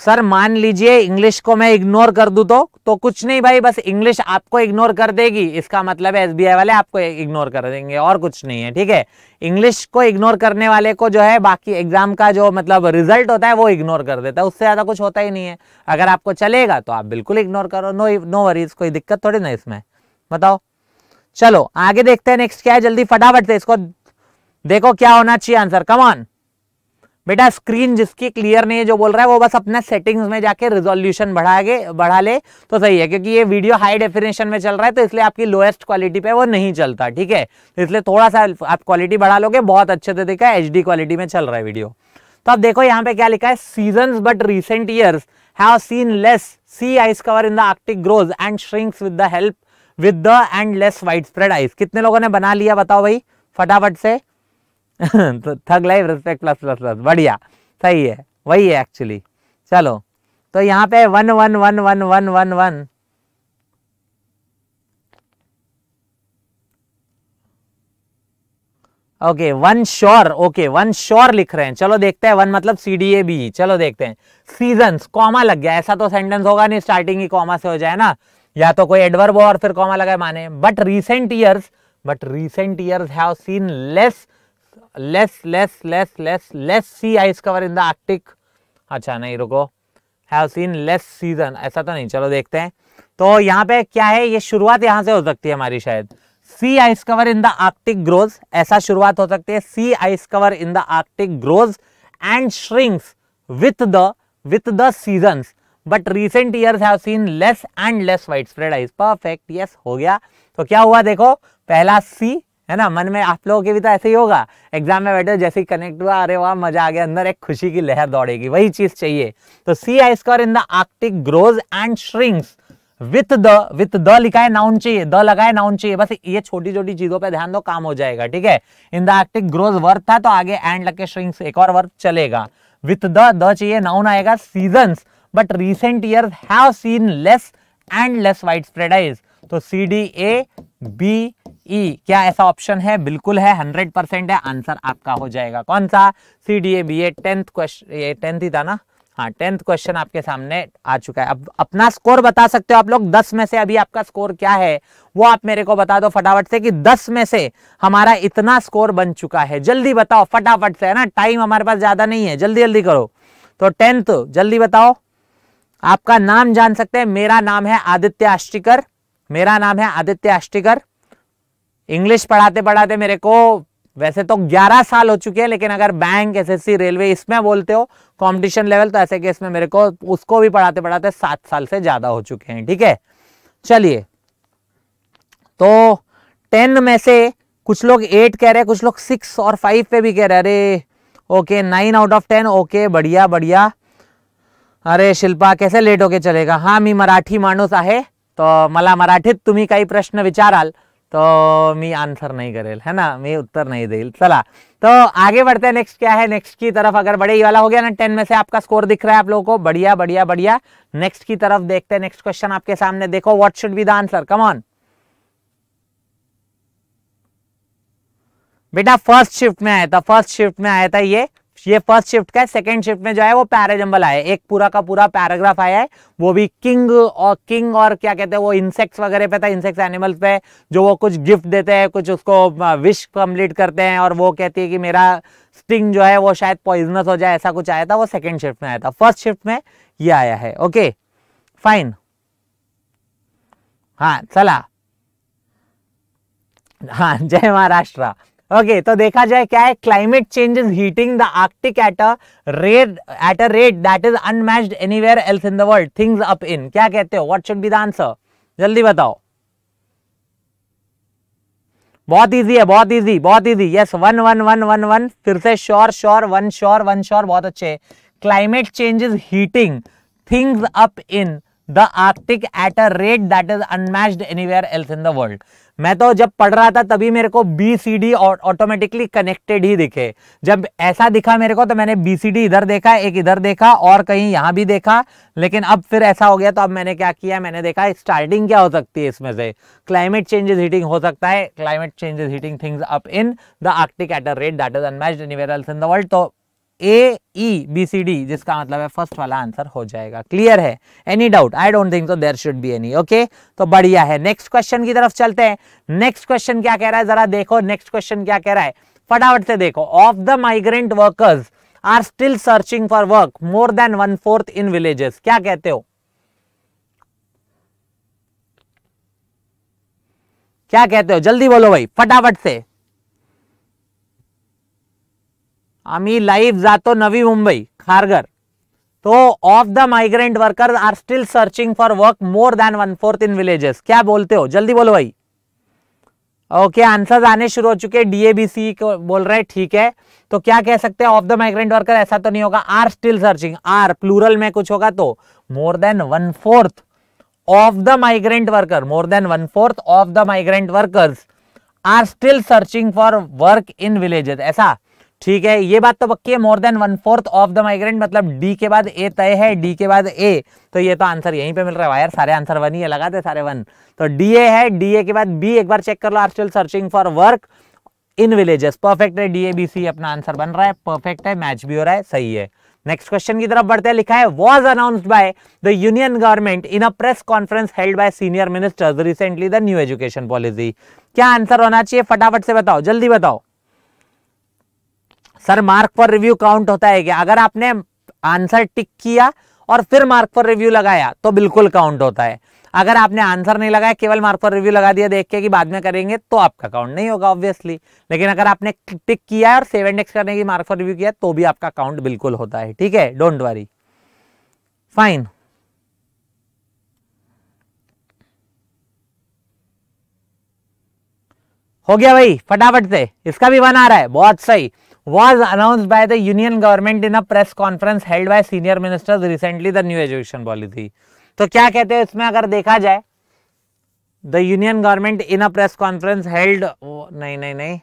सर मान लीजिए इंग्लिश को मैं इग्नोर कर दू तो तो कुछ नहीं भाई बस इंग्लिश आपको इग्नोर कर देगी इसका मतलब है एसबीआई वाले आपको इग्नोर कर देंगे और कुछ नहीं है ठीक है इंग्लिश को इग्नोर करने वाले को जो है बाकी एग्जाम का जो मतलब रिजल्ट होता है वो इग्नोर कर देता है उससे ज़्यादा कुछ होता ही नहीं है अगर आपको चलेगा तो आप बिल्कुल इग्नोर करो नो नो वरीज कोई दिक्कत थोड़ी ना इसमें बताओ चलो आगे देखते हैं नेक्स्ट क्या है जल्दी फटाफट से इसको देखो क्या होना चाहिए आंसर कमान बेटा स्क्रीन जिसकी क्लियर नहीं है जो बोल रहा है वो बस अपना सेटिंग्स में जाके रिजोल्यूशन बढ़ा के बढ़ा ले तो सही है क्योंकि ये वीडियो हाई डेफिनेशन में चल रहा है तो इसलिए आपकी लोएस्ट क्वालिटी पे वो नहीं चलता ठीक है तो इसलिए थोड़ा सा आप क्वालिटी बढ़ा लोगे बहुत अच्छे से देखा है एच क्वालिटी में चल रहा है वीडियो तो आप देखो यहाँ पे क्या लिखा है season but recent year have seen less sea ice cover in the Arctic grows and shrinks with the help with the and less widespread ice कितने लोगों ने बना लिया बताओ भाई फटाफट से [LAUGHS] तो thug life respect plus plus plus बढ़िया सही है वही है एक्चुअली चलो तो यहाँ पे one one one one one one one okay one sure okay one sure लिख रहे हैं चलो देखते हैं वन मतलब सी डी ए बी चलो देखते हैं सीजन कॉमा लग गया ऐसा तो सेंटेंस होगा नहीं स्टार्टिंग ही कॉमा से हो जाए ना या तो कोई एडवर्ब हो और फिर कॉमा लगाए माने but recent years but recent years have seen less less less less less less sea ice cover in the Arctic अच्छा नहीं रुको हैव सीन लेस सीजन ऐसा तो नहीं चलो देखते हैं तो यहाँ पे क्या है ये शुरुआत यहाँ से हो सकती है हमारी शायद sea ice cover in the Arctic grows ऐसा शुरुआत हो सकती है sea ice cover in the Arctic grows and shrinks with the with the seasons but recent years have seen less and less widespread ice perfect yes हो गया तो क्या हुआ देखो पहला सी है ना मन में आप लोगों के भी तो ऐसे ही होगा एग्जाम में बैठे जैसे ही कनेक्ट हुआ अरे वाह मजा आ गया अंदर एक खुशी की लहर दौड़ेगी वही चीज चाहिए तो sea ice cover in the Arctic grows and shrinks with the with the लिखा है नाउन चाहिए द लगाए नाउन चाहिए बस ये छोटी छोटी चीजों पे ध्यान दो काम हो जाएगा ठीक है in the Arctic grows worth था तो आगे एंड लग के श्रिंक्स एक और वर्थ चलेगा विथ द चाहिए नाउन आएगा seasons but recent years seen less and less less spread ice तो C D A B E क्या ऐसा ऑप्शन है बिल्कुल है 100 परसेंट है आंसर आपका हो जाएगा कौन सा C D A B A tenth question ये टेंथ ही था ना हाँ टेंथ क्वेश्चन आपके सामने आ चुका है अब अपना स्कोर बता सकते हो आप लोग दस में से अभी आपका स्कोर क्या है वो आप मेरे को बता दो फटाफट से कि दस में से हमारा इतना स्कोर बन चुका है जल्दी बताओ फटाफट से है ना टाइम हमारे पास ज्यादा नहीं है जल्दी जल्दी करो तो टेंथ जल्दी बताओ आपका नाम जान सकते हैं मेरा नाम है आदित्य आष्टिकर मेरा नाम है आदित्य आष्टिकर इंग्लिश पढ़ाते पढ़ाते मेरे को वैसे तो 11 साल हो चुके हैं लेकिन अगर बैंक एसएससी रेलवे इसमें बोलते हो कंपटीशन लेवल तो ऐसे केस में मेरे को उसको भी पढ़ाते पढ़ाते सात साल से ज़्यादा हो चुके हैं ठीक है चलिए तो टेन में से कुछ लोग एट कह रहे हैं कुछ लोग सिक्स और फाइव पे भी कह रहे अरे okay nine out of ten okay बढ़िया बढ़िया अरे शिल्पा कैसे लेट होके चलेगा हाँ मी मराठी मानूस आहे तो मला मराठीत तुम्ही काही प्रश्न विचाराल तो मी आंसर नहीं करेल है ना मैं उत्तर नहीं दे चला तो आगे बढ़ते हैं नेक्स्ट क्या है नेक्स्ट की तरफ अगर बड़े वाला हो गया ना टेन में से आपका स्कोर दिख रहा है आप लोगों को बढ़िया बढ़िया बढ़िया नेक्स्ट की तरफ देखते हैं नेक्स्ट क्वेश्चन आपके सामने देखो what should be the answer come on बेटा फर्स्ट शिफ्ट में आया था फर्स्ट शिफ्ट में आया था ये ये फर्स्ट शिफ्ट का है सेकेंड शिफ्ट में जो है वो पैराजम्बल आया एक पूरा का पूरा पैराग्राफ आया है वो भी किंग और किंग और क्या कहते हैं वो इंसेक्ट्स वगैरह पे था इंसेक्ट्स एनिमल्स पे जो वो कुछ गिफ्ट देते हैं कुछ उसको विश कंप्लीट करते हैं और वो कहती है कि मेरा स्टिंग जो है वो शायद पॉइजनस हो जाए ऐसा कुछ आया था वो सेकेंड शिफ्ट में आया था फर्स्ट शिफ्ट में ये आया है ओके फाइन हाँ चला हाँ जय महाराष्ट्र ओके तो देखा जाए क्या है climate change is heating the Arctic at a rate at a rate that is unmatched anywhere else in the world things up in क्या कहते हो what should be the answer जल्दी बताओ बहुत इजी है बहुत इजी बहुत easy yes one one one one one फिर से sure sure one sure one sure बहुत अच्छे climate change is heating things up in the Arctic at a rate that is unmatched anywhere else in the world मैं तो जब पढ़ रहा था तभी मेरे को B C D automatically connected ही दिखे जब ऐसा दिखा मेरे को तो मैंने बी सी डी इधर देखा एक इधर देखा और कहीं यहाँ भी देखा लेकिन अब फिर ऐसा हो गया तो अब मैंने क्या किया मैंने देखा स्टार्टिंग क्या हो सकती है इसमें से क्लाइमेट चेंजेस हीटिंग हो सकता है climate changes heating things up in the Arctic at the rate that is unmatched anywhere else in the world तो A E B C D जिसका मतलब है फर्स्ट वाला आंसर हो जाएगा क्लियर है any doubt I don't think so there should be any okay तो बढ़िया है नेक्स्ट क्वेश्चन की तरफ चलते हैं नेक्स्ट क्वेश्चन क्या कह रहा है जरा देखो नेक्स्ट क्वेश्चन क्या कह रहा है फटाफट से देखो of the migrant workers are still searching for work more than one fourth in villages क्या कहते हो क्या कहते हो जल्दी बोलो भाई फटाफट से आम्मी लाइव जो नवी मुंबई खारगर तो of the migrant worker are still searching for work more than one fourth in villages क्या बोलते हो जल्दी बोलो भाई ओके आंसर आने शुरू हो चुके डीएबीसी बोल रहे हैं ठीक है तो क्या कह सकते हैं ऑफ द माइग्रेंट वर्कर ऐसा तो नहीं होगा are still searching are plural में कुछ होगा तो more than one fourth of the migrant worker more than one fourth of the migrant workers are still searching for work in villages ऐसा ठीक है ये बात तो पक्की है more than one fourth of the migrant मतलब डी के बाद ए तय है डी के बाद ए तो ये तो आंसर यहीं पे मिल रहा है यार सारे आंसर वन ही है लगा दे सारे वन तो डी ए है डी ए के बाद बी एक बार चेक कर लो are still searching for work in villages perfect है डी ए बी सी अपना आंसर बन रहा है परफेक्ट है मैच भी हो रहा है सही है नेक्स्ट क्वेश्चन की तरफ बढ़ते हैं लिखा है was announced by the union government in a press conference held by senior ministers recently the new education policy क्या आंसर होना चाहिए फटाफट से बताओ जल्दी बताओ sir mark for review count होता है क्या अगर आपने आंसर टिक किया और फिर मार्क फॉर रिव्यू लगाया तो बिल्कुल काउंट होता है अगर आपने आंसर नहीं लगाया केवल मार्क फॉर रिव्यू लगा दिया देख के कि बाद में करेंगे तो आपका काउंट नहीं होगा ऑब्वियसली लेकिन अगर आपने टिक किया है और सेवन डेक्स करने की मार्क फॉर रिव्यू किया तो भी आपका काउंट बिल्कुल होता है ठीक है डोंट वरी फाइन हो गया भाई फटाफट से इसका भी वन आ रहा है बहुत सही was announced by the union government in a press conference held by senior ministers recently the new education policy तो क्या कहते हैं इसमें अगर देखा जाए the union government in a press conference held नहीं नहीं नहीं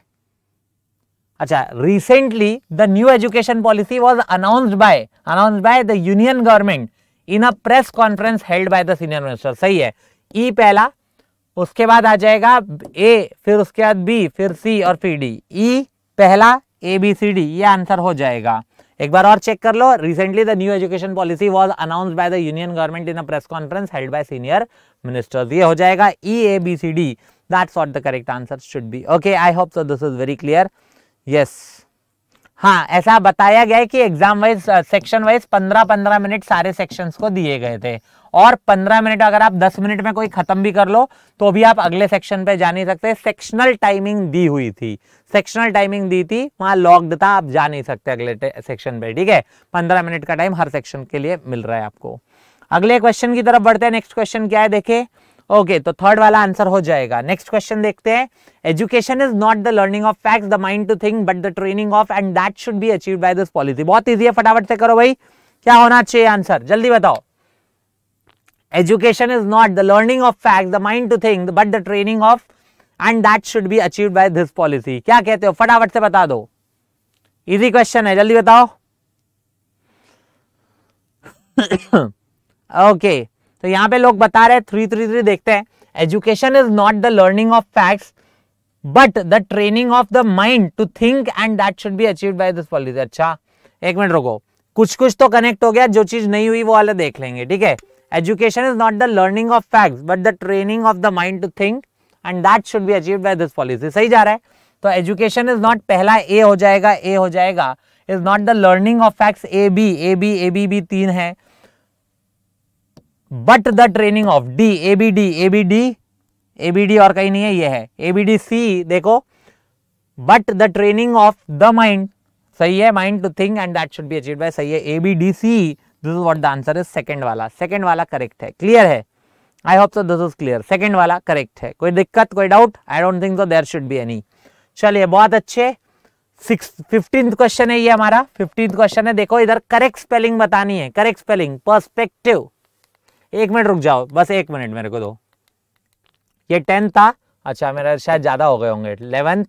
अच्छा recently the new education policy was announced by announce by the union government in a press conference held by the senior minister सही है ई e पहला उसके बाद आ जाएगा ए फिर उसके बाद बी फिर सी और फिर डी ई e, पहला ए बी सी डी ये आंसर हो जाएगा एक बार और चेक कर लो recently the new education policy was announced by the union government in a press conference held by senior ministers ये हो जाएगा E A B C D that's what the correct answer should be okay I hope so this is very clear yes हाँ ऐसा बताया गया है कि exam wise section wise पंद्रह पंद्रह मिनट सारे सेक्शंस को दिए गए थे और 15 मिनट अगर आप 10 मिनट में कोई खत्म भी कर लो तो भी आप अगले सेक्शन पे जा नहीं सकते सेक्शनल टाइमिंग दी हुई थी सेक्शनल टाइमिंग दी थी वहां लॉक्ड था आप जा नहीं सकते अगले सेक्शन पे ठीक है 15 मिनट का टाइम हर सेक्शन के लिए मिल रहा है आपको अगले क्वेश्चन की तरफ बढ़ते हैं नेक्स्ट क्वेश्चन क्या है देखे ओके okay, तो थर्ड वाला आंसर हो जाएगा नेक्स्ट क्वेश्चन देखते हैं education is not the learning of facts the mind to think but the training of and that should be achieve by this policy बहुत ईजी है फटाफट से करो भाई क्या होना चाहिए आंसर जल्दी बताओ Education is not the learning of facts, the mind to think, but the training of and that should be achieved by this policy. क्या कहते हो फटाफट से बता दो इजी क्वेश्चन है जल्दी बताओ ओके [COUGHS] okay. तो यहाँ पे लोग बता रहे हैं थ्री थ्री थ्री देखते हैं education is not the learning of facts but the training of the mind to think and that should be achieve by this policy अच्छा एक मिनट रुको कुछ कुछ तो कनेक्ट हो गया जो चीज नहीं हुई वो वाले देख लेंगे ठीक है Education is not the learning of facts but the training of the mind to think and that should be achieved by this policy. सही जा रहा है तो education is not पहला A हो जाएगा A हो जाएगा is not the learning of facts A B A B A B B तीन है but the training of D A B D A B D A B D और कहीं नहीं है ये है ए बी डी सी देखो but the training of the mind सही है mind to think and that should be achieve by सही है A B D C this is what the answer is second वाला सेकेंड वाला correct है clear है I hope so this is clear second वाला correct है कोई दिक्कत कोई doubt I don't think so there should be any चलिए बहुत अच्छे सिक्स फिफ्टीन क्वेश्चन है ये हमारा फिफ्टीन क्वेश्चन है देखो इधर करेक्ट स्पेलिंग बतानी है करेक्ट स्पेलिंग पर्सपेक्टिव एक मिनट रुक जाओ बस एक मिनट मेरे को दो ये टेंथ था अच्छा मेरा शायद ज़्यादा हो गए होंगे eleventh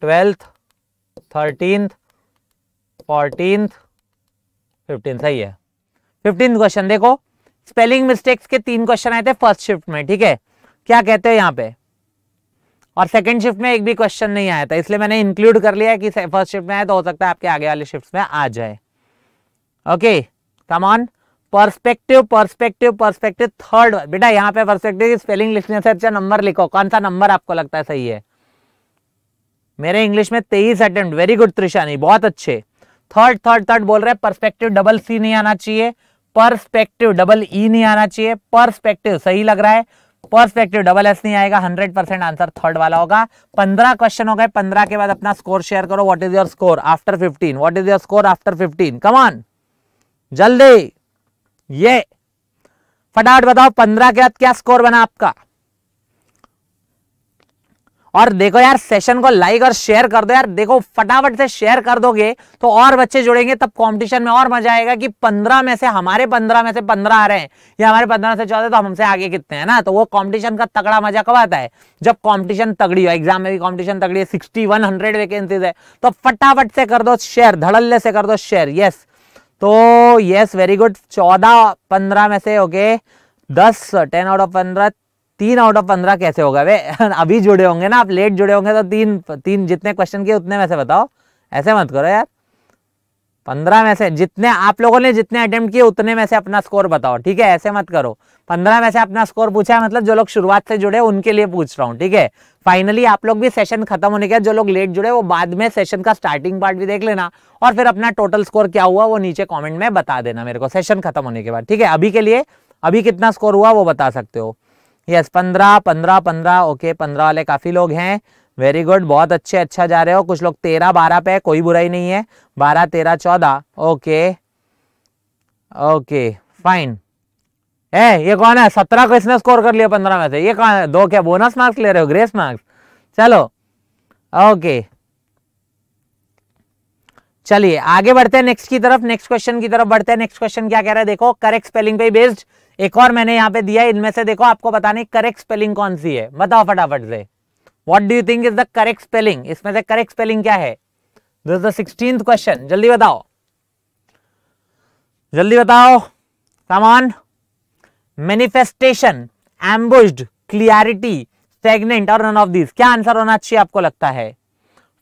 twelfth thirteenth fourteenth fifteen सही है फिफ्टीन क्वेश्चन देखो स्पेलिंग मिस्टेक्स के तीन क्वेश्चन आए थे फर्स्ट शिफ्ट में ठीक है क्या कहते हैं यहाँ पे और सेकंड शिफ्ट में एक भी क्वेश्चन नहीं आया था इसलिए मैंने इंक्लूड कर लिया कि फर्स्ट शिफ्ट में आया तो हो सकता है आपके आगे वाले शिफ्ट में आ जाए okay come on perspective perspective perspective third बेटा यहाँ पे परस्पेक्टिव स्पेलिंग लिखने से अच्छा नंबर लिखो कौन सा नंबर आपको लगता है सही है मेरे इंग्लिश में तेईस अटेम्प्ट वेरी गुड त्रिशानी बहुत अच्छे थर्ड थर्ड थर्ड बोल रहे हैं परस्पेक्टिव डबल सी नहीं आना चाहिए परस्पेक्टिव डबल ई नहीं आना चाहिए परस्पेक्टिव सही लग रहा है परस्पेक्टिव डबल एस नहीं आएगा हंड्रेड परसेंट आंसर थर्ड वाला होगा पंद्रह क्वेश्चन हो गए पंद्रह के बाद अपना स्कोर शेयर करो what is your score after fifteen what is your score after fifteen come on जल्दी ये फटाफट बताओ पंद्रह के बाद क्या स्कोर बना आपका और देखो यार सेशन को लाइक और शेयर कर दो यार देखो फटाफट से शेयर कर दोगे तो और बच्चे जुड़ेंगे तब कंपटीशन में और मजा आएगा कि पंद्रह में से हमारे पंद्रह में से पंद्रह आ रहे हैं या हमारे पंद्रह से चौदह तो हमसे आगे कितने हैं ना तो वो कंपटीशन का तगड़ा मजा कब आता है जब कंपटीशन तगड़ी हो एग्जाम में भी कॉम्पिटिशन तगड़ी है सिक्सटी वन हंड्रेड वैकेंसीज है तो फटाफट से कर दो शेयर धड़ल्ले से कर दो शेयर यस तो यस वेरी गुड चौदह पंद्रह में से ओके दस टेन आउट ऑफ पंद्रह तीन आउट ऑफ पंद्रह कैसे होगा वे [LAUGHS] अभी जुड़े होंगे ना आप लेट जुड़े होंगे तो तीन तीन जितने क्वेश्चन किए उतने में से बताओ ऐसे मत करो यार पंद्रह में से जितने आप लोगों ने जितने अटेम्प्ट किए उतने में से अपना स्कोर बताओ ठीक है ऐसे मत करो पंद्रह में से अपना स्कोर पूछा है मतलब जो लोग शुरुआत से जुड़े उनके लिए पूछ रहा हूँ ठीक है फाइनली आप लोग भी सेशन खत्म होने के बाद जो लोग लेट जुड़े वो बाद में सेशन का स्टार्टिंग पार्ट भी देख लेना और फिर अपना टोटल स्कोर क्या हुआ वो नीचे कॉमेंट में बता देना मेरे को सेशन खत्म होने के बाद ठीक है अभी के लिए अभी कितना स्कोर हुआ वो बता सकते हो यस पंद्रह पंद्रह पंद्रह ओके पंद्रह वाले काफ़ी लोग हैं वेरी गुड बहुत अच्छे अच्छा जा रहे हो कुछ लोग तेरह बारह पे कोई बुराई नहीं है बारह तेरह चौदह ओके ओके फाइन है ये कौन है सत्रह को इसने स्कोर कर लिया पंद्रह में से ये कौन है दो क्या बोनस मार्क्स ले रहे हो ग्रेस मार्क्स चलो ओके चलिए आगे बढ़ते हैं नेक्स्ट की तरफ नेक्स्ट क्वेश्चन की तरफ बढ़ते हैं नेक्स्ट क्वेश्चन क्या कह रहा है देखो करेक्ट स्पेलिंग पे बेस्ड एक और मैंने यहाँ पे दिया इनमें से देखो आपको बताने करेक्ट स्पेलिंग कौन सी है बताओ फटाफट से what do you think is the correct spelling इसमें से करेक्ट स्पेलिंग क्या है दिस द सिक्सटीन क्वेश्चन जल्दी बताओ जल्दी बताओ सामान मैनिफेस्टेशन एम्बुस्ड क्लियरिटी सेगनेंट और नन ऑफ दीज क्या आंसर होना चाहिए आपको लगता है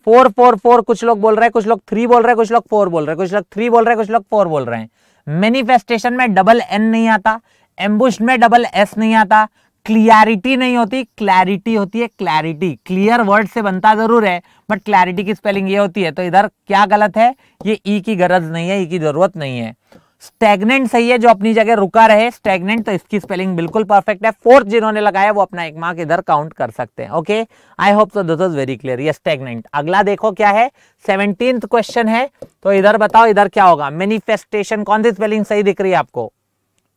फोर फोर फोर कुछ लोग बोल रहे हैं कुछ लोग थ्री बोल रहे हैं कुछ लोग फोर बोल रहे हैं कुछ लोग थ्री बोल रहे हैं कुछ लोग फोर बोल रहे हैं मैनिफेस्टेशन में डबल एन नहीं आता एम्बुश में डबल एस नहीं आता क्लियरिटी नहीं होती क्लैरिटी होती है क्लैरिटी क्लियर वर्ड से बनता जरूर है बट क्लैरिटी की स्पेलिंग ये होती है तो इधर क्या गलत है ये ई e की गरज नहीं है ई e की जरूरत नहीं है स्टेगनेंट सही है जो अपनी जगह रुका रहे स्टेगनेंट तो इसकी स्पेलिंग बिल्कुल परफेक्ट है फोर्थ जिन्होंने लगाया वो अपना एक मार्क इधर काउंट कर सकते हैं okay I hope so this is very clear ये स्टेगनेंट अगला देखो क्या है सेवनटीन क्वेश्चन है तो इधर बताओ इधर क्या होगा मैनिफेस्टेशन कौन सी स्पेलिंग सही दिख रही है आपको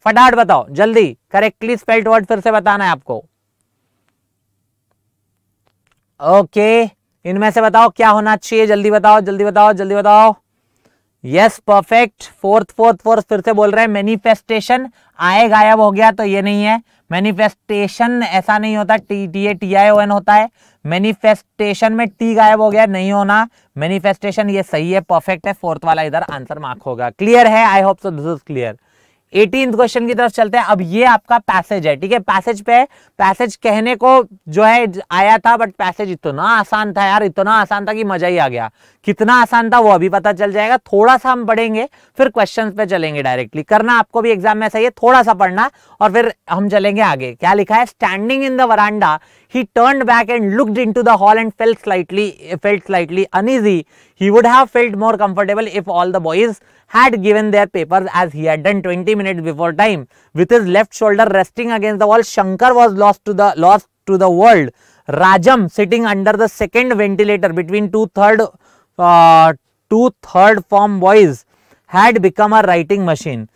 फटाफट बताओ जल्दी करेक्टली स्पेल्ड वर्ड फिर से बताना है आपको ओके okay. इनमें से बताओ क्या होना चाहिए जल्दी बताओ जल्दी बताओ जल्दी बताओ yes perfect fourth fourth fourth फिर से बोल रहे हैं मैनिफेस्टेशन आए गायब हो गया तो ये नहीं है मैनिफेस्टेशन ऐसा नहीं होता T T A T I O N होता है मैनिफेस्टेशन में टी गायब हो गया नहीं होना मैनिफेस्टेशन ये सही है परफेक्ट है फोर्थ वाला इधर आंसर मार्क होगा क्लियर है I hope so this is clear eighteen question की तरफ चलते हैं अब ये आपका पैसेज है ठीक है पैसेज पे पैसेज कहने को जो है आया था बट पैसेज इतना आसान था यार इतना आसान था कि मजा ही आ गया कितना आसान था वो अभी पता चल जाएगा थोड़ा सा हम पढ़ेंगे फिर क्वेश्चन पे चलेंगे डायरेक्टली करना आपको भी एग्जाम में सही है थोड़ा सा पढ़ना और फिर हम चलेंगे आगे क्या लिखा है standing in the veranda he turned back and looked into the hall and felt slightly, felt slightly uneasy. He would have felt more comfortable if all the boys had given their papers as he had done 20 minutes before time. With his left shoulder resting against the wall, Shankar was lost to the, lost to the world. Rajam sitting under the second ventilator between two third, uh, two third form boys had become a writing machine.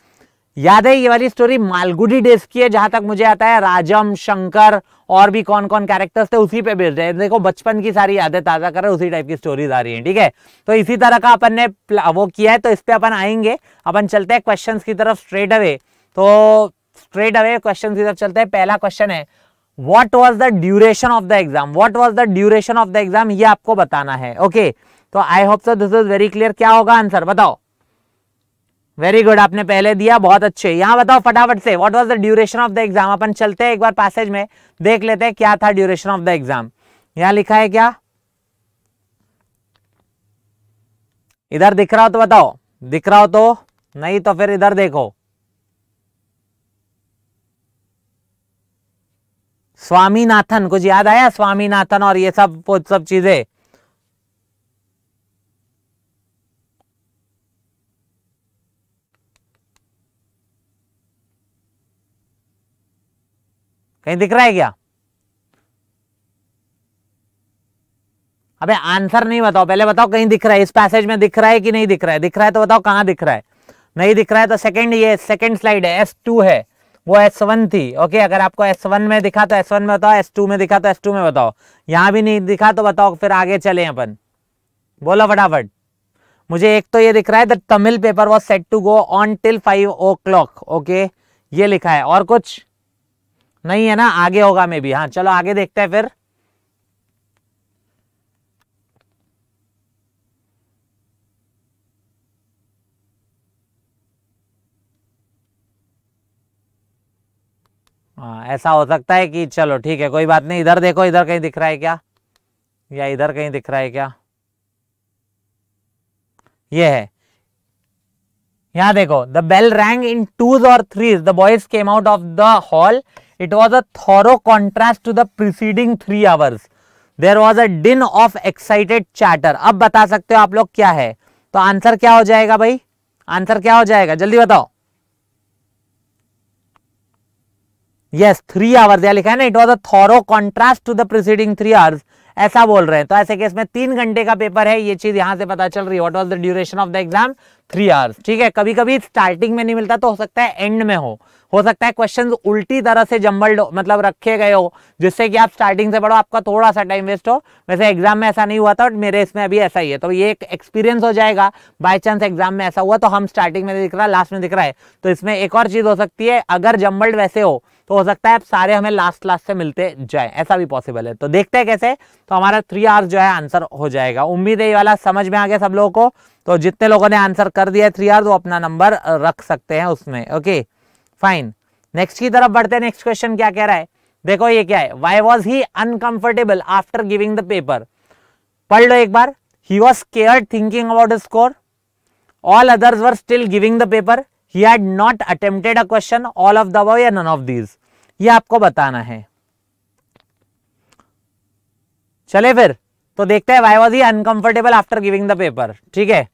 याद है ये वाली story Malgudi days की है जहां तक मुझे आता है राजम शंकर और भी कौन कौन कैरेक्टर्स थे उसी पे बेस्ड रहे देखो बचपन की सारी यादें ताज़ा कर रहे उसी टाइप की स्टोरीज आ रही हैं ठीक है तो इसी तरह का अपन ने वो किया है तो इस पर अपन आएंगे अपन चलते हैं क्वेश्चन की तरफ स्ट्रेट अवे तो स्ट्रेट अवे क्वेश्चन की तरफ चलते हैं पहला क्वेश्चन है what was the duration of the exam what was the duration of the exam ये आपको बताना है ओके तो I hope so this is very clear क्या होगा आंसर बताओ वेरी गुड आपने पहले दिया बहुत अच्छे यहाँ बताओ फटाफट से what was the duration of the exam अपन चलते हैं एक बार पैसेज में देख लेते हैं क्या था ड्यूरेशन ऑफ द एग्जाम यहाँ लिखा है क्या इधर दिख रहा हो तो बताओ दिख रहा हो तो नहीं तो फिर इधर देखो स्वामीनाथन कुछ याद आया स्वामीनाथन और ये सब सब चीजें कहीं दिख रहा है क्या अबे आंसर नहीं बताओ पहले बताओ कहीं दिख रहा है इस पैसेज में दिख रहा है कि नहीं दिख रहा है दिख रहा है तो बताओ कहां दिख रहा है नहीं दिख रहा है तो सेकंड ये सेकंड स्लाइड है एस टू है वो एस वन थी ओके अगर आपको एस वन में दिखा तो एस वन में बताओ एस टू में दिखा तो एस टू में बताओ यहां भी नहीं दिखा तो बताओ फिर आगे चले अपन बोलो फटाफट मुझे एक तो ये दिख रहा है the Tamil paper was set to go on till five o'clock okay ये लिखा है और कुछ नहीं है ना आगे होगा मे भी हाँ चलो आगे देखते हैं फिर हाँ ऐसा हो सकता है कि चलो ठीक है कोई बात नहीं इधर देखो इधर कहीं दिख रहा है क्या या इधर कहीं दिख रहा है क्या ये है यहां देखो the bell rang in twos और threes the boys came out of the hall it was a thorough contrast to the preceding three hours there was a din of excited chatter अब बता सकते हो आप लोग क्या है तो आंसर क्या हो जाएगा भाई आंसर क्या हो जाएगा जल्दी बताओ यस थ्री आवर्स या लिखा है ना it was a thorough contrast to the preceding three hours ऐसा बोल रहे हैं तो ऐसे केस में तीन घंटे का पेपर है ये चीज यहाँ से पता चल रही है what was the duration of the exam three hours ठीक है कभी कभी स्टार्टिंग में नहीं मिलता तो हो सकता है एंड में हो हो सकता है क्वेश्चन उल्टी तरह से जम्बल्ड मतलब रखे गए हो जिससे कि आप स्टार्टिंग से पढ़ो आपका थोड़ा सा टाइम वेस्ट हो वैसे एग्जाम में ऐसा नहीं हुआ था मेरे इसमें अभी ऐसा ही है तो ये एक एक्सपीरियंस हो जाएगा बाय चांस एग्जाम में ऐसा हुआ तो हम स्टार्टिंग में दिख रहा है लास्ट में दिख रहा है तो इसमें एक और चीज हो सकती है अगर जम्बल्ड वैसे हो तो हो सकता है आप सारे हमें लास्ट लास्ट से मिलते जाए ऐसा भी पॉसिबल है तो देखते हैं कैसे तो हमारा थ्री आर जो है आंसर हो जाएगा उम्मीद है ये वाला समझ में आ गया सब लोगों को तो जितने लोगों ने आंसर कर दिया थ्री आर वो अपना नंबर रख सकते हैं उसमें ओके फाइन नेक्स्ट की तरफ बढ़ते हैं नेक्स्ट क्वेश्चन क्या कह रहा है देखो ये क्या है why was he uncomfortable after giving the paper पढ़ लो एक बार he was care thinking about score all others were still giving the paper he had not attempted a question all of the above या none of these ये आपको बताना है चले फिर तो देखते हैं why was he uncomfortable after giving the paper ठीक है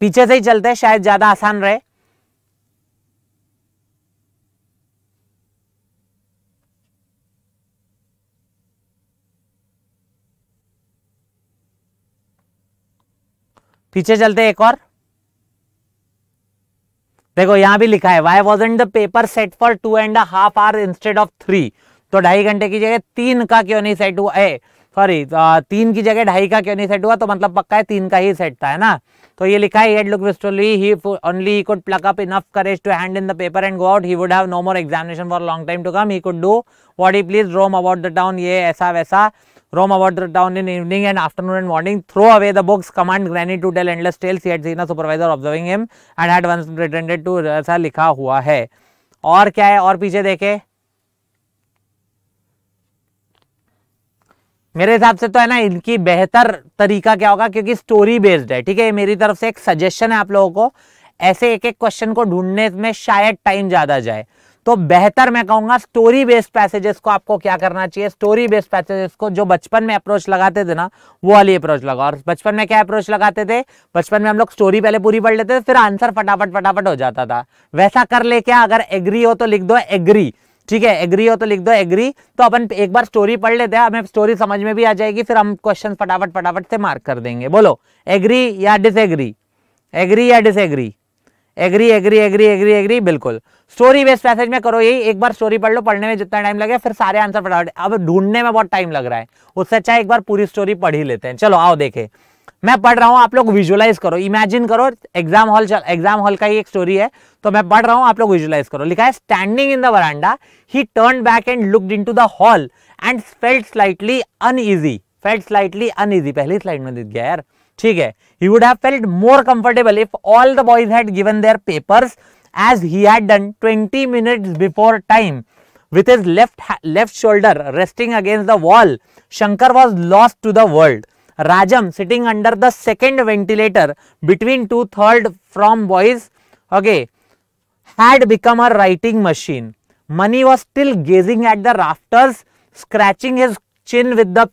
पीछे से ही चलते हैं शायद ज्यादा आसान रहे पीछे चलते एक और देखो यहां भी लिखा है why was the paper set for two and half hour instead of three तो ढाई घंटे की जगह तीन का क्यों नहीं सेट हुआ है सॉरी तीन की जगह ढाई का क्यों नहीं सेट हुआ तो मतलब पक्का है तीन का ही सेट था है ना तो ये लिखा है look only he could up enough courage to hand in the paper and go out he would have no more examination for long time to come he could do what he please roam about the town ये ऐसा वैसा roam about the town in evening and afternoon and morning, throw away the books, command Granny to tell endless tales. He had seen a supervisor observing him and had once pretended to ऐसा लिखा हुआ है और क्या है और पीछे देखे मेरे हिसाब से तो है ना इनकी बेहतर तरीका क्या होगा क्योंकि स्टोरी बेस्ड है ठीक है ये मेरी तरफ से एक सजेशन है आप लोगों को ऐसे एक एक क्वेश्चन को ढूंढने में शायद टाइम ज़्यादा जाए तो बेहतर मैं कहूंगा स्टोरी बेस्ड पैसेजेस को आपको क्या करना चाहिए स्टोरी बेस्ड पैसेजेस को जो बचपन में अप्रोच लगाते थे ना वो वाली अप्रोच लगा और बचपन में क्या अप्रोच लगाते थे बचपन में हम लोग स्टोरी पहले पूरी पढ़ लेते थे फिर आंसर फटाफट फटाफट हो जाता था वैसा कर ले क्या अगर एग्री हो तो लिख दो एग्री ठीक है एग्री हो तो लिख दो एग्री तो अपन एक बार स्टोरी पढ़ लेते हैं हमें स्टोरी समझ में भी आ जाएगी फिर हम क्वेश्चन फटाफट फटाफट से मार्क कर देंगे बोलो एग्री या डिसएग्री एग्री या disagree agree agree agree agree agree बिल्कुल स्टोरी बेस्ड पैसेज में करो यही एक बार स्टोरी पढ़ लो पढ़ने में जितना टाइम लगे फिर सारे आंसर पढ़ा अब ढूंढने में बहुत टाइम लग रहा है उससे अच्छा एक बार पूरी स्टोरी पढ़ ही लेते हैं चलो आओ देखे मैं पढ़ रहा हूँ आप लोग विजुअलाइज करो इमेजिन करो एग्जाम हॉल चल एग्जाम हॉल का ही एक स्टोरी है तो मैं पढ़ रहा हूँ आप लोग विजुअलाइज करो लिखा है standing in the veranda he turn back and looked into the hall and felt slightly uneasy felt slightly uneasy पहली स्लाइड में दिख गया यार ठीक he would have felt more comfortable if all the boys had given their papers as he had done 20 minutes before time with his left left shoulder resting against the wall shankar was lost to the world rajam sitting under the second ventilator between two third from boys okay had become a writing machine Mani was still gazing at the rafters scratching his chin with the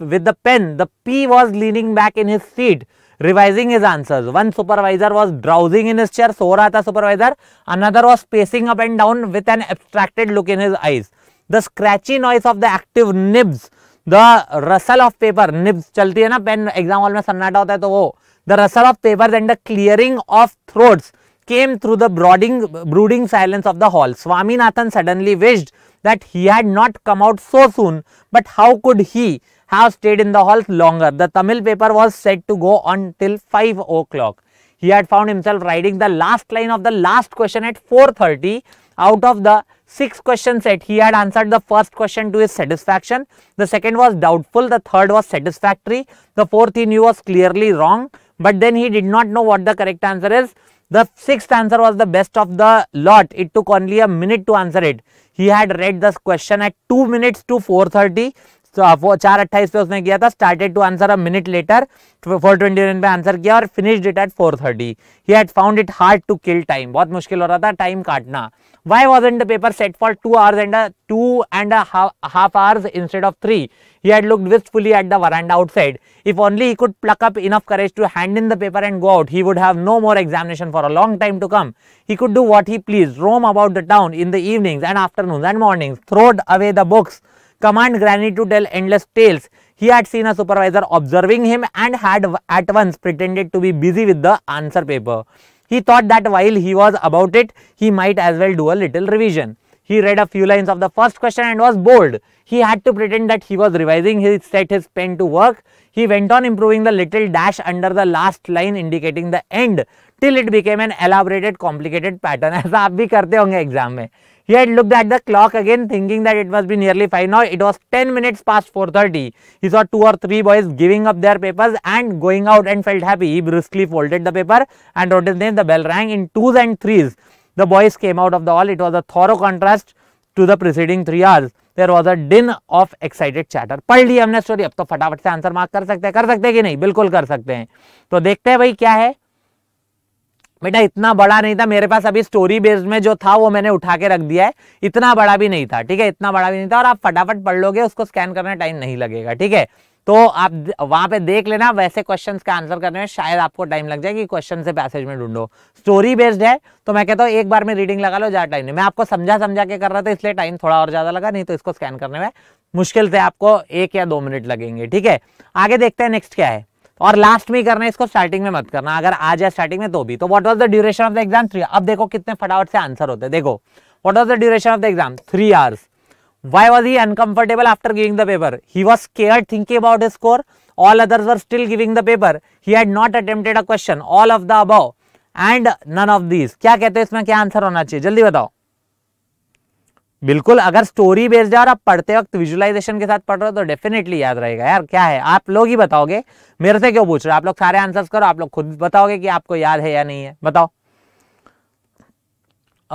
with the pen. The P was leaning back in his seat, revising his answers. One supervisor was drowsing in his chair, so raha tha supervisor. Another was pacing up and down with an abstracted look in his eyes. The scratchy noise of the active nibs, the rustle of paper, nibs chalti hai na pen exam hall mein sannata hota hai to wo the rustle of paper and the clearing of throats came through the brooding, brooding silence of the hall. Swaminathan suddenly wished that he had not come out so soon, but how could he, have stayed in the hall longer. The Tamil paper was said to go on till 5 o'clock. He had found himself writing the last line of the last question at 4.30. Out of the six question set, he had answered the first question to his satisfaction. The second was doubtful. The third was satisfactory. The fourth he knew was clearly wrong. But then he did not know what the correct answer is. The sixth answer was the best of the lot. It took only a minute to answer it. He had read this question at 2 minutes to 4.30 तो वो चार अट्ठाईस पे उसने किया था started to answer a minute later four twenty पे answer किया और finish that at four thirty he had found it hard to kill time बहुत मुश्किल हो रहा था टाइम काटना why was and the paper set for two hours and two and half hours instead of three he had look wistfully at the veranda outside if only he could pluck up enough courage to hand in the paper and go out he would have no more examination for a long time to come he could do what he please roam about the town in the evenings and afternoon and morning throwed away the books command Granny to tell endless tales. He had seen a supervisor observing him and had at once pretended to be busy with the answer paper. He thought that while he was about it, he might as well do a little revision. He read a few lines of the first question and was bored. He had to pretend that he was revising. He set his pen to work. He went on improving the little dash under the last line indicating the end till it became an elaborated complicated pattern. As [LAUGHS] आप भी करते होंगे exam में he had looked at the clock again thinking that it must be nearly 5 now it was 10 minutes past 4.30. He saw 2 or 3 boys giving up their papers and going out and felt happy. He brusquely folded the paper and wrote his name. The bell rang in 2s and 3s. The boys came out of the hall. It was a thorough contrast to the preceding 3 hours. There was a din of excited chatter. पढ़ ली हमने story अब तो फटाफट से answer mark कर सकते हैं कर सकते हैं कि नहीं बिल्कुल कर सकते हैं तो देखते हैं भाई क्या है बेटा इतना बड़ा नहीं था मेरे पास अभी स्टोरी बेस्ड में जो था वो मैंने उठा के रख दिया है इतना बड़ा भी नहीं था ठीक है इतना बड़ा भी नहीं था और आप फटाफट पढ़ लोगे उसको स्कैन करने टाइम नहीं लगेगा ठीक है तो आप वहां पे देख लेना वैसे क्वेश्चंस का आंसर करने में शायद आपको टाइम लग जाएगी क्वेश्चन से पैसेज में ढूंढो स्टोरी बेस्ड है तो मैं कहता हूँ एक बार में रीडिंग लगा लो ज्यादा टाइम नहीं मैं आपको समझा समझा के कर रहा था इसलिए टाइम थोड़ा और ज्यादा लगा नहीं तो इसको स्कैन करने में मुश्किल से आपको एक या दो मिनट लगेंगे ठीक है आगे देखते हैं नेक्स्ट क्या है और लास्ट में ही करना है इसको स्टार्टिंग में मत करना अगर आ जाए स्टार्टिंग में तो भी तो what was the duration of the exam three अब देखो कितने फटाफट से आंसर होते हैं देखो what was the duration of the exam three hours why was he uncomfortable after giving the paper he was care thinking about the score all others are still giving the paper he had not attempted a question all of the above and none of this क्या कहते हैं इसमें क्या answer होना चाहिए जल्दी बताओ बिल्कुल अगर स्टोरी बेस्ड है और आप पढ़ते वक्त विजुअलाइजेशन के साथ पढ़ रहे हो तो डेफिनेटली याद रहेगा यार क्या है आप लोग ही बताओगे मेरे से क्यों पूछ रहे हो आप लोग सारे आंसर्स करो आप लोग खुद बताओगे कि आपको याद है या नहीं है बताओ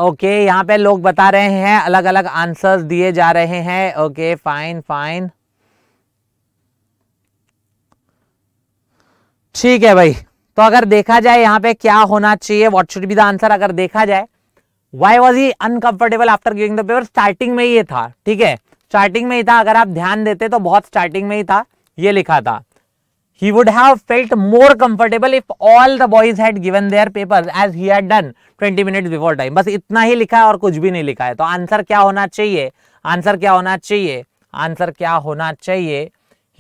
ओके यहाँ पे लोग बता रहे हैं अलग अलग आंसर्स दिए जा रहे हैं ओके फाइन फाइन ठीक है भाई तो अगर देखा जाए यहाँ पे क्या होना चाहिए what should be the answer अगर देखा जाए why was he uncomfortable after giving the paper starting में ये था ठीक है स्टार्टिंग में ही था अगर आप ध्यान देते तो बहुत स्टार्टिंग में ही था ये लिखा था he would have felt more comfortable if all the boys had given their papers as he had done 20 minutes before time बस इतना ही लिखा है और कुछ भी नहीं लिखा है तो आंसर क्या होना चाहिए आंसर क्या होना चाहिए आंसर क्या होना चाहिए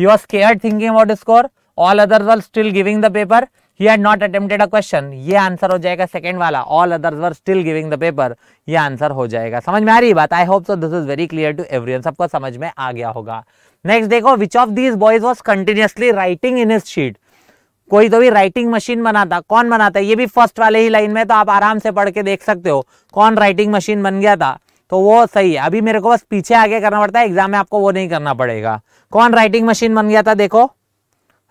he was scared thinking about his score all others were still giving the paper he had not attempted a question ये आंसर हो जाएगा सेकेंड वाला all others were still giving the paper ये आंसर हो जाएगा समझ में आ रही बात I hope so this is very clear to everyone सबको समझ में आ गया होगा नेक्स्ट देखो which of these boys was continuously writing in his sheet कोई तो भी राइटिंग मशीन बनाता कौन बनाता है ये भी फर्स्ट वाले ही लाइन में तो आप आराम से पढ़ के देख सकते हो कौन राइटिंग मशीन बन गया था तो वो सही है अभी मेरे को बस पीछे आगे करना पड़ता है एग्जाम में आपको वो नहीं करना पड़ेगा कौन राइटिंग मशीन बन गया था देखो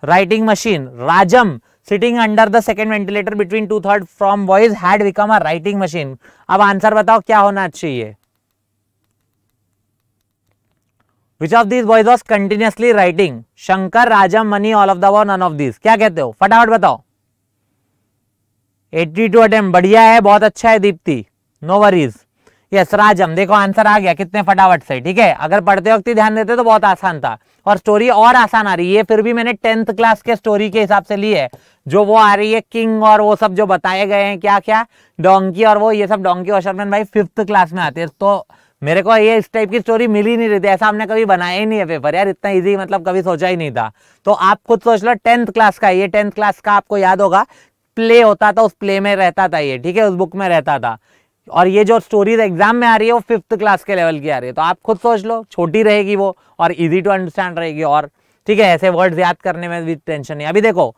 writing machine Rajam sitting under the second ventilator between two third from boys had become a writing machine अब आंसर बताओ क्या होना चाहिए which of these boys was continuously writing Shankar Rajam Mani all of the वो नन ऑफ दीज क्या कहते हो फटाफट बताओ 82 टू अटेम्प्ट बढ़िया है बहुत अच्छा है Deepti no worries yes Rajam देखो आंसर आ गया कितने फटाफट से ठीक है अगर पढ़ते वक्त ही ध्यान देते तो बहुत आसान था और स्टोरी और आसान आ रही है फिर भी मैंने टेंथ क्लास के स्टोरी के हिसाब से ली है जो वो आ रही है किंग और वो सब जो बताए गए हैं क्या क्या डोंकी और वो ये सब डोंकी और शर्मन भाई फिफ्थ क्लास में आते हैं तो मेरे को ये इस टाइप की स्टोरी मिल ही नहीं रही थी ऐसा हमने कभी बनाया ही नहीं है पेपर यार इतना इजी मतलब कभी सोचा ही नहीं था तो आप खुद सोच लो टेंथ क्लास का ये टेंथ क्लास का आपको याद होगा प्ले होता था उस प्ले में रहता था ये ठीक है उस बुक में रहता था और ये जो स्टोरीज एग्जाम में आ रही है वो फिफ्थ क्लास के लेवल की आ रही है तो आप खुद सोच लो छोटी रहेगी वो और इजी टू अंडरस्टैंड रहेगी और ठीक है ऐसे वर्ड्स याद करने में भी टेंशन नहीं अभी देखो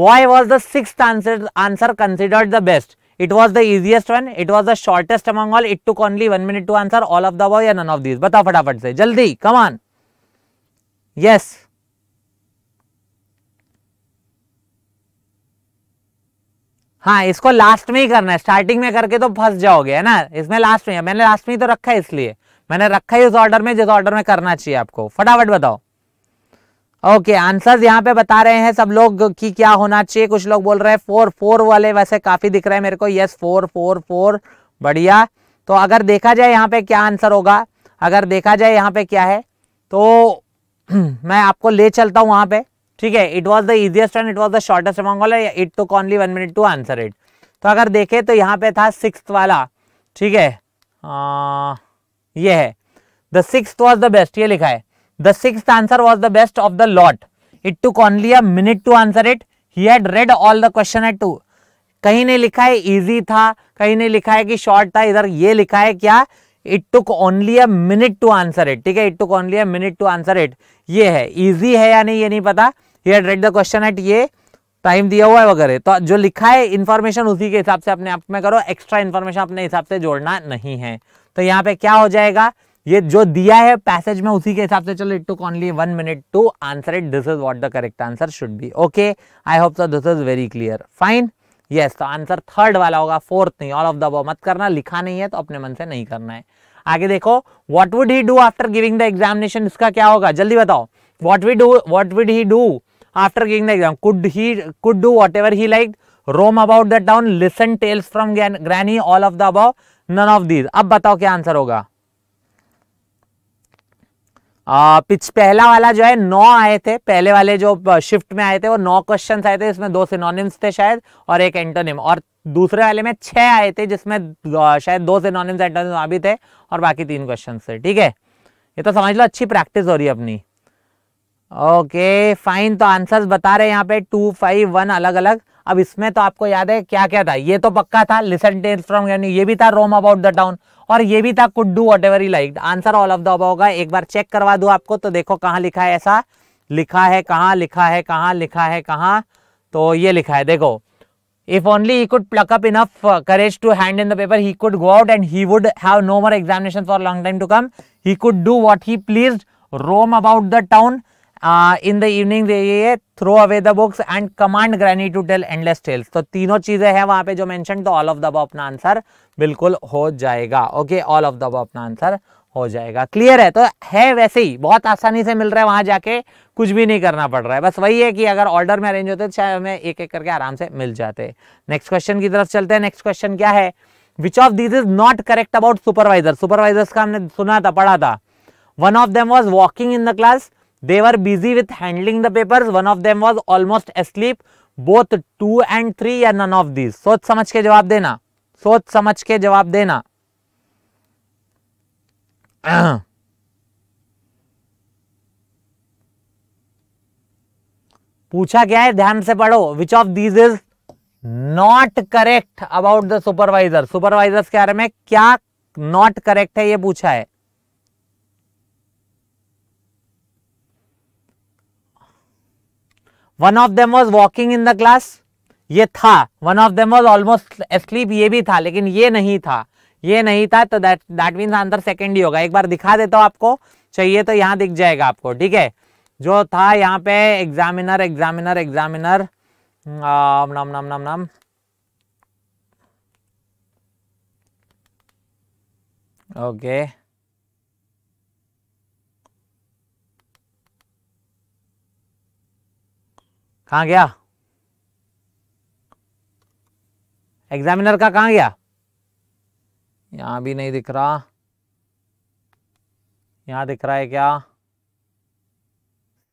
why was the six answer answer considered the best it was the easiest one it was the shortest among all it took only one minute to answer all of the या none of these बताओ फटाफट से जल्दी कमान yes yes. हाँ इसको last में ही करना है स्टार्टिंग में करके तो फंस जाओगे है ना इसमें लास्ट में है मैंने लास्ट में ही तो रखा है इसलिए मैंने रखा है उस ऑर्डर में जिस ऑर्डर में करना चाहिए आपको फटाफट बताओ ओके आंसर्स यहाँ पे बता रहे हैं सब लोग कि क्या होना चाहिए कुछ लोग बोल रहे हैं फोर फोर वाले वैसे काफी दिख रहे हैं मेरे को यस फोर फोर फोर बढ़िया तो अगर देखा जाए यहाँ पे क्या आंसर होगा अगर देखा जाए यहाँ पे क्या है तो [CLEARS THROAT] मैं आपको ले चलता हूँ वहां पे ठीक है it was the easiest and it was the shortest among all it took only one minute to answer it तो अगर देखें तो यहाँ पे था सिक्स वाला ठीक है ये है the six was the best ये लिखा है the six answer was the best of the lot it took only a minute to answer it he had read all the question at two कहीं ने लिखा है इजी था कहीं ने लिखा है कि शॉर्ट था इधर ये लिखा है क्या it took only a minute to answer it ठीक है it took only a minute to answer it ये है इजी है या नहीं ये नहीं पता he had read the question at ये टाइम दिया हुआ है वगैरह तो जो लिखा है इन्फॉर्मेशन उसी के हिसाब से अपने आप में करो एक्स्ट्रा इन्फॉर्मेशन अपने हिसाब से जोड़ना नहीं है तो यहाँ पे क्या हो जाएगा ये जो दिया है पैसेज में उसी के हिसाब से चलो it took only one minute to answer it this is what the correct answer should be okay I hope so this is very clear fine yes तो आंसर थर्ड वाला होगा फोर्थ नहीं ऑल ऑफ द वो मत करना लिखा नहीं है तो अपने मन से नहीं करना है आगे देखो what would he do after giving the examination इसका क्या होगा जल्दी बताओ what we do what would he do after giving the exam. Could he could do whatever he liked, roam about the town, listen tales from granny, all of the above, none of these. अब बताओ क्या answer होगा pitch पहला वाला जो है नौ आए थे पहले वाले जो शिफ्ट में आए थे वो नौ क्वेश्चन आए थे इसमें दो सिनोनिम्स थे शायद और एक एंटोनिम और दूसरे वाले में छह आए थे जिसमें शायद दो सिनोनिम्स एंटोनिम्स आ भी थे और बाकी तीन क्वेश्चन थे ठीक है ये तो समझ लो अच्छी प्रैक्टिस हो रही है अपनी ओके फाइन तो आंसर्स बता रहे हैं यहाँ पे टू फाइव वन अलग अलग अब इसमें तो आपको याद है क्या क्या था ये तो पक्का था लिसन टेल्स फ्रॉम यानी ये भी था रोम अबाउट द टाउन और ये भी था could do whatever he like answer all of the अब होगा एक बार चेक करवा दू आपको तो देखो कहाँ लिखा है ऐसा लिखा है कहाँ लिखा है कहाँ लिखा है कहाँ तो ये लिखा है देखो if only he could pluck up enough courage to hand in hand in the paper he could go out and he would have no more examinations for a long time he come he could do what he pleased roam in the evening evening दे ये throw away the books and command granny to तो तीनों चीजें हैं वहां पे जो mention तो ऑल ऑफ द बो अपना आंसर बिल्कुल हो जाएगा ओके ऑल ऑफ द बो अपना आंसर हो जाएगा क्लियर है तो है वैसे ही बहुत आसानी से मिल रहा है वहां जाके कुछ भी नहीं करना पड़ रहा है बस वही है कि अगर ऑर्डर में अरेंज होते तो शायद हमें एक एक करके आराम से मिल जाते नेक्स्ट क्वेश्चन की तरफ चलते हैं नेक्स्ट क्वेश्चन क्या है which of this is not correct about supervisor supervisors का हमने सुना था पढ़ा था one of them was walking in the class they are busy with handling the paper one of them was almost asleep both two and three या none of these सोच समझ के जवाब देना सोच समझ के जवाब देना [CLEARS THROAT] पूछा गया है ध्यान से पढ़ो which of these is not correct about the supervisor supervisor के बारे में क्या नॉट करेक्ट है ये पूछा है one of them was walking in the class ये था one of them was almost sleep ये भी था लेकिन ये नहीं था ये नहीं था तो that that means answer second ही होगा एक बार दिखा देता हूँ आपको चाहिए तो यहाँ दिख जाएगा आपको ठीक है जो था यहाँ पे एग्जामिनर एग्जामिनर एग्जामिनर नाम नाम नाम नाम ओके okay. कहाँ गया एग्जामिनर का कहाँ गया यहाँ भी नहीं दिख रहा यहाँ दिख रहा है क्या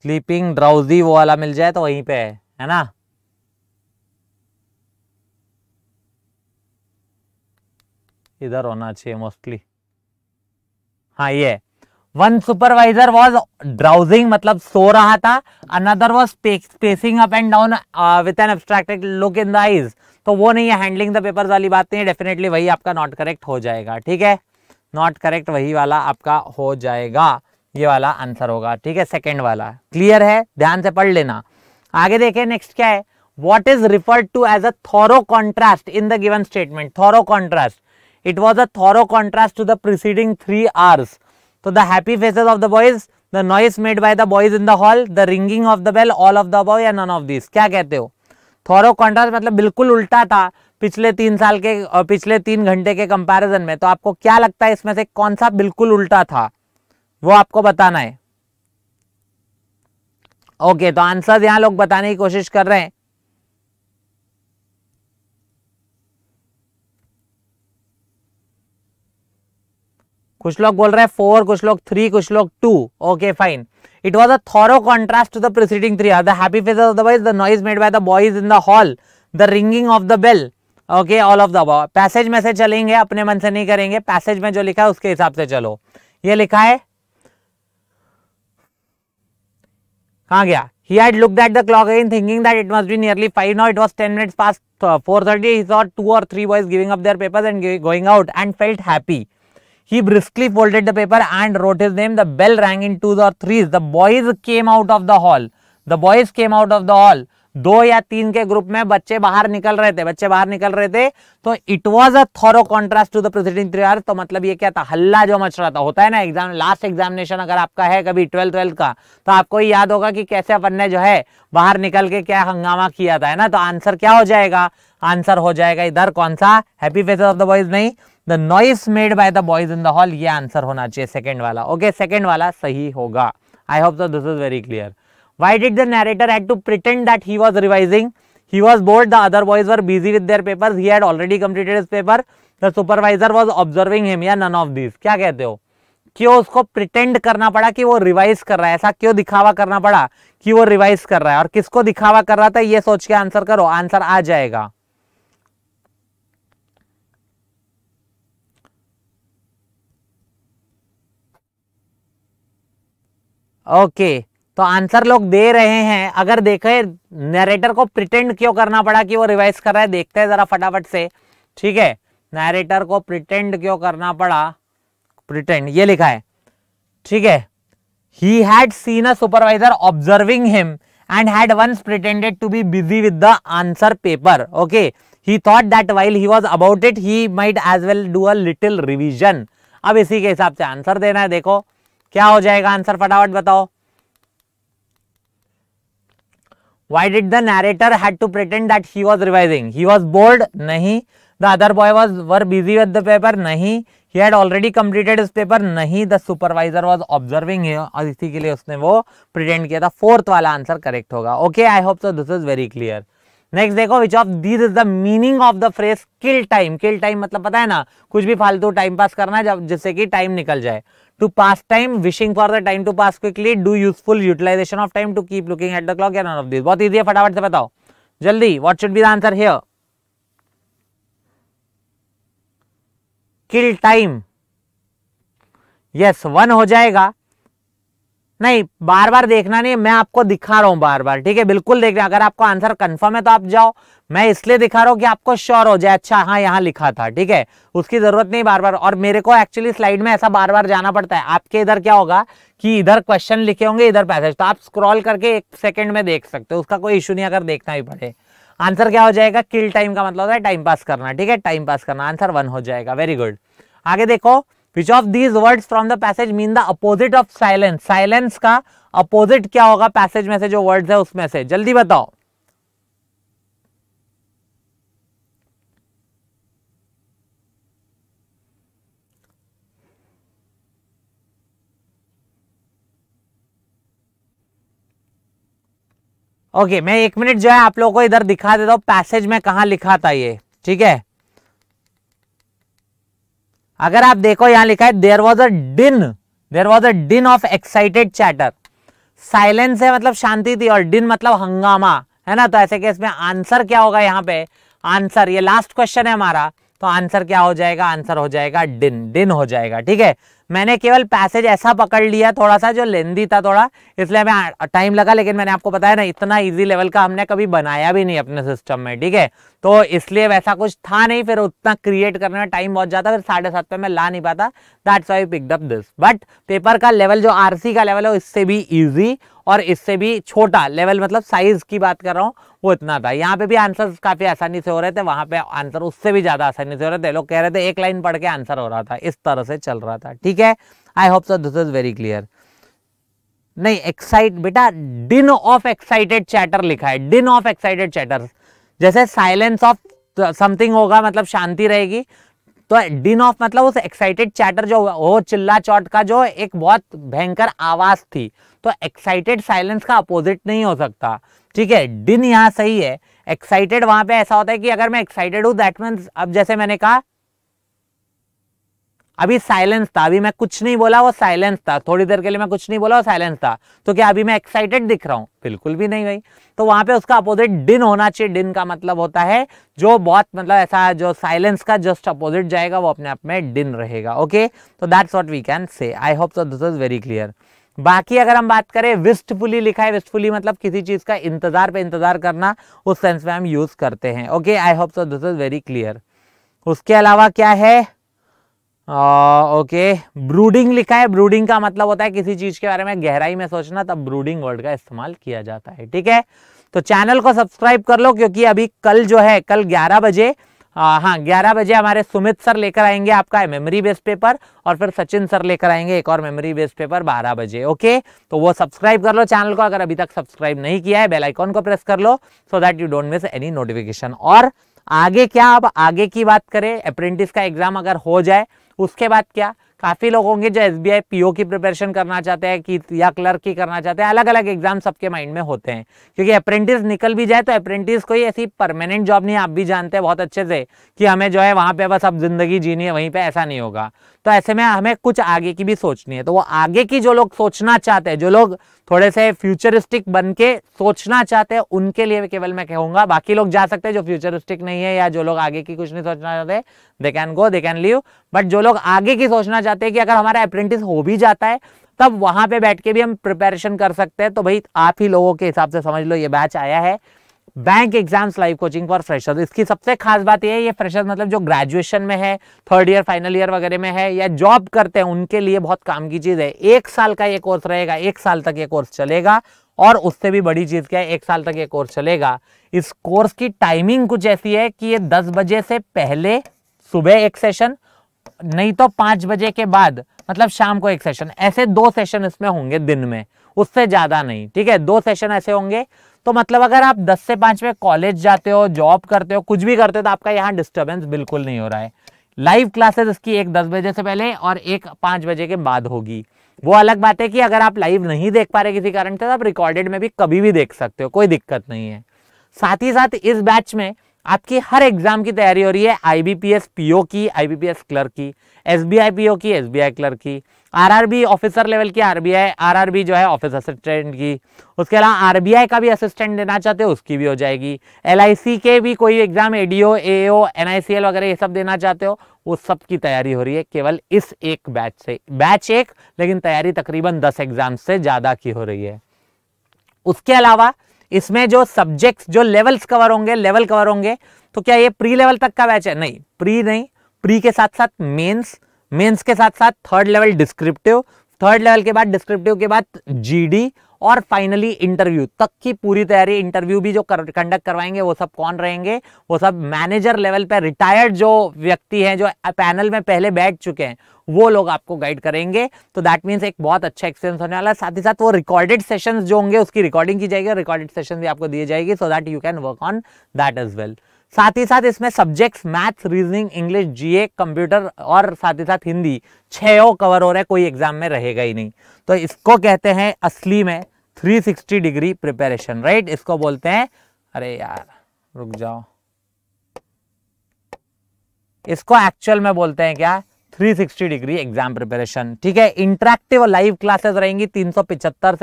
स्लीपिंग ड्राउजी वो वाला मिल जाए तो वहीं पे है है ना इधर होना चाहिए मोस्टली हाँ ये वन सुपरवाइजर वॉज ड्राउजिंग मतलब सो रहा था another was spacing up and down with an abstracted look in the eyes तो वो नहीं है हैंडलिंग द पेपर वाली बात नहीं है डेफिनेटली वही आपका नॉट करेक्ट हो जाएगा ठीक है नॉट करेक्ट वही वाला आपका हो जाएगा ये वाला आंसर होगा ठीक है सेकेंड वाला क्लियर है ध्यान से पढ़ लेना आगे देखें नेक्स्ट क्या है what is referred to as a thorough contrast in the given statement thorough contrast it was a thorough contrast to the preceding three hours तो the happy faces of the boys the noise made by the boys in the hall the ringing of the bell all of the above या none of this क्या कहते हो thorough contrast मतलब बिल्कुल उल्टा था पिछले तीन साल के पिछले तीन घंटे के कंपैरिजन में तो आपको क्या लगता है इसमें से कौन सा बिल्कुल उल्टा था वो आपको बताना है ओके तो आंसर यहां लोग बताने की कोशिश कर रहे हैं कुछ लोग बोल रहे हैं फोर कुछ लोग थ्री कुछ लोग two okay fine it was a thorough contrast to the preceding three the happy faces of the boys the noise made by the boys in the hall the ringing of the bell okay all of the above passage में से चलेंगे अपने मन से नहीं करेंगे passage में जो लिखा है उसके हिसाब से चलो ये लिखा है कहा गया he had look that the clock again thinking that it must be nearly five now it was ten minutes past four thirty two और three boys giving up their papers and going out and felt happy He briskly folded the paper and wrote his name. The bell rang in twos or threes. The boys came out of the hall. The boys came out of the hall. दो या तीन के group में बच्चे बाहर निकल रहे थे बच्चे बाहर निकल रहे थे तो it was a thorough contrast to the preceding three hours तो मतलब ये क्या था हल्ला जो मच रहा था होता है ना एग्जाम लास्ट एग्जामिनेशन अगर आपका है कभी ट्वेल्थ ट्वेल्थ का तो आपको ही याद होगा कि कैसे अपन ने जो है बाहर निकल के क्या हंगामा किया था है ना तो आंसर क्या हो जाएगा आंसर हो जाएगा इधर कौन सा happy faces of the boys नहीं the noise made by the boys in the hall ये आंसर होना चाहिए सेकेंड वाला ओके okay, सेकेंड वाला सही होगा I hope so this is very clear why did the narrator had to pretend that he was revising he was bored the other boys were busy with their paper he had already completed his paper the supervisor was observing him या none of this क्या कहते हो क्यों उसको pretend करना पड़ा कि वो रिवाइज कर रहा है ऐसा क्यों दिखावा करना पड़ा कि वो रिवाइज कर रहा है और किसको दिखावा कर रहा था ये सोच के आंसर करो आंसर आ जाएगा ओके तो आंसर लोग दे रहे हैं अगर देखे नरेटर को प्रिटेंड क्यों करना पड़ा कि वो रिवाइज कर रहा है देखते हैं जरा फटाफट से ठीक है नरेटर को प्रिटेंड क्यों करना पड़ा प्रिटेंड ये लिखा है ठीक है he had seen a supervisor observing him and had once pretended to be busy with the answer paper okay he thought that while he was about it he might as well do a little revision अब इसी के हिसाब से answer देना है देखो क्या हो जाएगा आंसर फटाफट बताओ why did the narrator had to pretend that he was revising he was bored नहीं the other boy was very busy with the paper नहीं he had already completed his paper नहीं द सुपरवाइजर वॉज ऑब्जर्विंग और इसी के लिए उसने वो pretend किया था फोर्थ वाला आंसर करेक्ट होगा okay I hope so this is very clear next देखो which of this is the meaning of the phrase kill time kill time मतलब पता है ना कुछ भी फालतू टाइम पास करना है जब जिससे कि टाइम निकल जाए to pass time wishing for the time to pass quickly do useful utilization of time to keep looking at the clock या नन ऑफ दिस बहुत ईजी है फटाफट से बताओ जल्दी what should be the answer here kill time yes one हो जाएगा नहीं बार बार देखना नहीं मैं आपको दिखा रहा हूं बार बार ठीक है बिल्कुल देख रहे अगर आपको आंसर कंफर्म है तो आप जाओ मैं इसलिए दिखा रहा हूं कि आपको श्योर हो जाए अच्छा हाँ यहाँ लिखा था ठीक है उसकी जरूरत नहीं बार बार और मेरे को एक्चुअली स्लाइड में ऐसा बार बार जाना पड़ता है आपके इधर क्या होगा कि इधर क्वेश्चन लिखे होंगे इधर पैसेज तो आप स्क्रॉल करके एक सेकेंड में देख सकते हो उसका कोई इश्यू नहीं अगर देखना ही पड़े आंसर क्या हो जाएगा किल टाइम का मतलब होता है टाइम पास करना ठीक है टाइम पास करना आंसर वन हो जाएगा वेरी गुड आगे देखो which of these word from the passage mean the opposite of silence silence का अपोजिट क्या होगा पैसेज में से जो वर्ड्स है उसमें से जल्दी बताओ ओके okay, मैं एक मिनट जो है आप लोगों को इधर दिखा देता हूं पैसेज में कहा लिखा था ये ठीक है अगर आप देखो यहां लिखा है देर वॉज अ डिन देर was a din of excited chatter silence है मतलब शांति थी और डिन मतलब हंगामा है ना तो ऐसे केस में आंसर क्या होगा यहाँ पे आंसर ये लास्ट क्वेश्चन है हमारा तो आंसर क्या हो जाएगा आंसर हो जाएगा डिन डिन हो जाएगा ठीक है मैंने केवल पैसेज ऐसा पकड़ लिया थोड़ा सा जो लेंदी था थोड़ा इसलिए हमें टाइम लगा लेकिन मैंने आपको बताया ना इतना इजी लेवल का हमने कभी बनाया भी नहीं अपने सिस्टम में ठीक है तो इसलिए वैसा कुछ था नहीं फिर उतना क्रिएट करने में टाइम बहुत जाता फिर साढ़े सात पे मैं ला नहीं पाता that's why picked up this but paper का लेवल जो आरसी का लेवल है इससे भी ईजी और इससे भी छोटा लेवल मतलब साइज की बात कर रहा हूँ वो इतना था यहाँ पे भी आंसर काफ़ी आसानी से हो रहे थे वहां पे आंसर उससे भी ज़्यादा आसानी से हो रहे थे लोग कह रहे थे एक लाइन पढ़ के आंसर हो रहा था इस तरह से चल रहा था ठीक है I hope so this is very clear नहीं एक्साइट बेटा डिन ऑफ एक्साइटेड चैटर लिखा है डिन ऑफ एक्साइटेड चैटर जैसे साइलेंस ऑफ समथिंग होगा मतलब शांति रहेगी तो डिन ऑफ मतलब उस एक्साइटेड चैटर जो हो चिल्ला चौट का जो एक बहुत भयंकर आवाज थी तो एक्साइटेड साइलेंस का अपोजिट नहीं हो सकता ठीक है डिन यहाँ सही है एक्साइटेड वहां पे ऐसा होता है कि अगर मैं एक्साइटेड हूँ दैट मीन्स अब जैसे मैंने कहा अभी साइलेंस था अभी मैं कुछ नहीं बोला वो साइलेंस था थोड़ी देर के लिए मैं कुछ नहीं बोला वो साइलेंस था तो क्या अभी मैं एक्साइटेड दिख रहा हूँ बिल्कुल भी नहीं भाई तो वहां पे उसका अपोजिट डिन होना चाहिए डिन का मतलब होता है जो बहुत मतलब ऐसा जो साइलेंस का जस्ट अपोजिट जाएगा वो अपने आप में डिन रहेगा ओके तो that's what we can say I hope so this is very clear बाकी अगर हम बात करें विस्टफुली लिखा है विस्टफुली मतलब किसी चीज का इंतजार पे इंतजार करना उस सेंस में हम यूज करते हैं okay I hope so this is very clear उसके अलावा क्या है ओके ब्रूडिंग लिखा है ब्रूडिंग का मतलब होता है किसी चीज के बारे में गहराई में सोचना तब ब्रूडिंग वर्ड का इस्तेमाल किया जाता है ठीक है तो चैनल को सब्सक्राइब कर लो क्योंकि अभी कल जो है कल 11 बजे हाँ 11 बजे हमारे सुमित सर लेकर आएंगे आपका मेमोरी बेस्ड पेपर और फिर सचिन सर लेकर आएंगे एक और मेमोरी बेस्ड पेपर 12 बजे ओके तो वो सब्सक्राइब कर लो चैनल को अगर अभी तक सब्सक्राइब नहीं किया है बेल आइकॉन को प्रेस कर लो so that you don't miss any notification और आगे क्या अब आगे की बात करें अप्रेंटिस का एग्जाम अगर हो जाए उसके बाद क्या काफ़ी लोग होंगे जो एस बी पीओ की प्रिपरेशन करना चाहते हैं कि या क्लर्क की करना चाहते हैं अलग अलग एग्जाम सबके माइंड में होते हैं क्योंकि अप्रेंटिस निकल भी जाए तो अप्रेंटिस कोई ऐसी परमानेंट जॉब नहीं आप भी जानते हैं बहुत अच्छे से कि हमें जो है वहाँ पे बस अब ज़िंदगी जीनी है वहीं पे ऐसा नहीं होगा तो ऐसे में हमें कुछ आगे की भी सोचनी है तो वो आगे की जो लोग सोचना चाहते हैं जो लोग थोड़े से फ्यूचरिस्टिक बन के सोचना चाहते हैं उनके लिए केवल मैं कहूंगा बाकी लोग जा सकते हैं जो फ्यूचरिस्टिक नहीं है या जो लोग आगे की कुछ नहीं सोचना चाहते they can go they can leave but जो लोग आगे की सोचना चाहते हैं कि अगर हमारा अप्रेंटिस हो भी जाता है तब वहां पे बैठ के भी हम प्रिपरेशन कर सकते हैं तो भाई आप ही लोगों के हिसाब से समझ लो ये बैच आया है bank exams live coaching for fresher इसकी सबसे खास बात यह है ये फ्रेशर मतलब जो ग्रेजुएशन में है थर्ड ईयर फाइनल ईयर वगैरह में है या जॉब करते हैं उनके लिए बहुत काम की चीज़ है एक साल का ये कोर्स रहेगा एक साल तक ये कोर्स चलेगा और उससे भी बड़ी चीज़ क्या है एक साल तक ये कोर्स चलेगा इस कोर्स की टाइमिंग कुछ ऐसी है कि ये दस बजे से पहले सुबह एक सेशन नहीं तो पांच बजे के बाद मतलब शाम को एक सेशन ऐसे दो सेशन इसमें होंगे दिन में उससे ज़्यादा नहीं ठीक है दो सेशन ऐसे होंगे तो मतलब अगर आप 10 से 5 में कॉलेज जाते हो जॉब करते हो कुछ भी करते हो तो आपका यहाँ डिस्टर्बेंस बिल्कुल नहीं हो रहा है लाइव क्लासेस इसकी एक दस बजे से पहले और एक पांच बजे के बाद होगी वो अलग बात है कि अगर आप लाइव नहीं देख पा रहे किसी कारण से तो आप रिकॉर्डेड में भी कभी भी देख सकते हो कोई दिक्कत नहीं है साथ ही साथ इस बैच में आपकी हर एग्जाम की तैयारी हो रही है आईबीपीएस पीओ की आईबीपीएस क्लर्क की एसबीआई पीओ की एसबीआई क्लर्क की आरआरबी ऑफिसर लेवल की आरबीआई आरआरबी जो है ऑफिस असिस्टेंट की उसके अलावा आरबीआई का भी असिस्टेंट देना चाहते हो उसकी भी हो जाएगी एलआईसी के भी कोई एग्जाम एडीओ एओ एनआईसीएल वगैरह ये सब देना चाहते हो वो सब की तैयारी हो रही है केवल इस एक बैच से बैच एक लेकिन तैयारी तकरीबन दस एग्जाम से ज़्यादा की हो रही है उसके अलावा इसमें जो सब्जेक्ट्स जो लेवल्स कवर होंगे लेवल कवर होंगे तो क्या ये प्री लेवल तक का बैच है नहीं प्री नहीं प्री के साथ साथ मेंस मेंस के साथ साथ third level descriptive third level के बाद डिस्क्रिप्टिव के बाद जीडी और फाइनली इंटरव्यू तक की पूरी तैयारी इंटरव्यू भी जो कर, कंडक्ट करवाएंगे वो सब कौन रहेंगे वो सब मैनेजर लेवल पर रिटायर्ड जो व्यक्ति हैं जो पैनल में पहले बैठ चुके हैं वो लोग आपको गाइड करेंगे तो दैट मीन्स एक बहुत अच्छा एक्सपीरियंस होने वाला है साथ ही साथ वो रिकॉर्डेड सेशंस जो होंगे उसकी रिकॉर्डिंग की जाएगी रिकॉर्डेड सेशन भी आपको दिए जाएगी so that you can work on that is well साथ ही साथ इसमें subjects maths reasoning English GA computer और साथ ही साथ हिंदी छो कवर हो रहे कोई एग्जाम में रहेगा ही नहीं तो इसको कहते हैं असली में 360 डिग्री प्रिपरेशन राइट इसको बोलते हैं अरे यार रुक जाओ इसको एक्चुअल में बोलते हैं क्या 360 डिग्री एग्जाम प्रिपरेशन ठीक है इंटरेक्टिव लाइव क्लासेस रहेंगी तीन से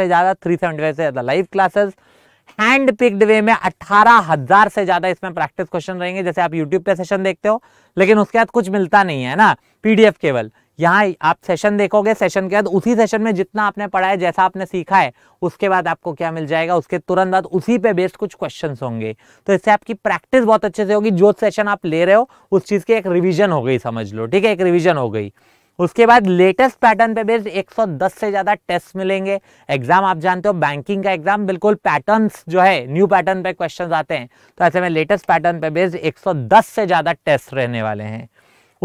ज़्यादा थ्री से ज़्यादा live classes hand picked way में अठारह हजार से ज्यादा इसमें प्रैक्टिस क्वेश्चन रहेंगे जैसे आप यूट्यूब पे सेशन देखते हो लेकिन उसके बाद कुछ मिलता नहीं है ना पीडीएफ केवल यहाँ आप सेशन देखोगे सेशन के बाद उसी सेशन में जितना आपने पढ़ा है जैसा आपने सीखा है उसके बाद आपको क्या मिल जाएगा उसके तुरंत बाद उसी पे बेस्ड कुछ क्वेश्चंस होंगे तो इससे आपकी प्रैक्टिस बहुत अच्छे से होगी जो सेशन आप ले रहे हो उस चीज़ की एक रिविजन हो गई समझ लो ठीक है एक रिविजन हो गई उसके बाद लेटेस्ट पैटर्न पे बेस्ड 110 से ज़्यादा टेस्ट मिलेंगे एग्जाम आप जानते हो बैंकिंग का एग्जाम बिल्कुल पैटर्न्स जो है न्यू पैटर्न पे क्वेश्चन आते हैं तो ऐसे में लेटेस्ट पैटर्न पे बेस्ड 110 से ज़्यादा टेस्ट रहने वाले हैं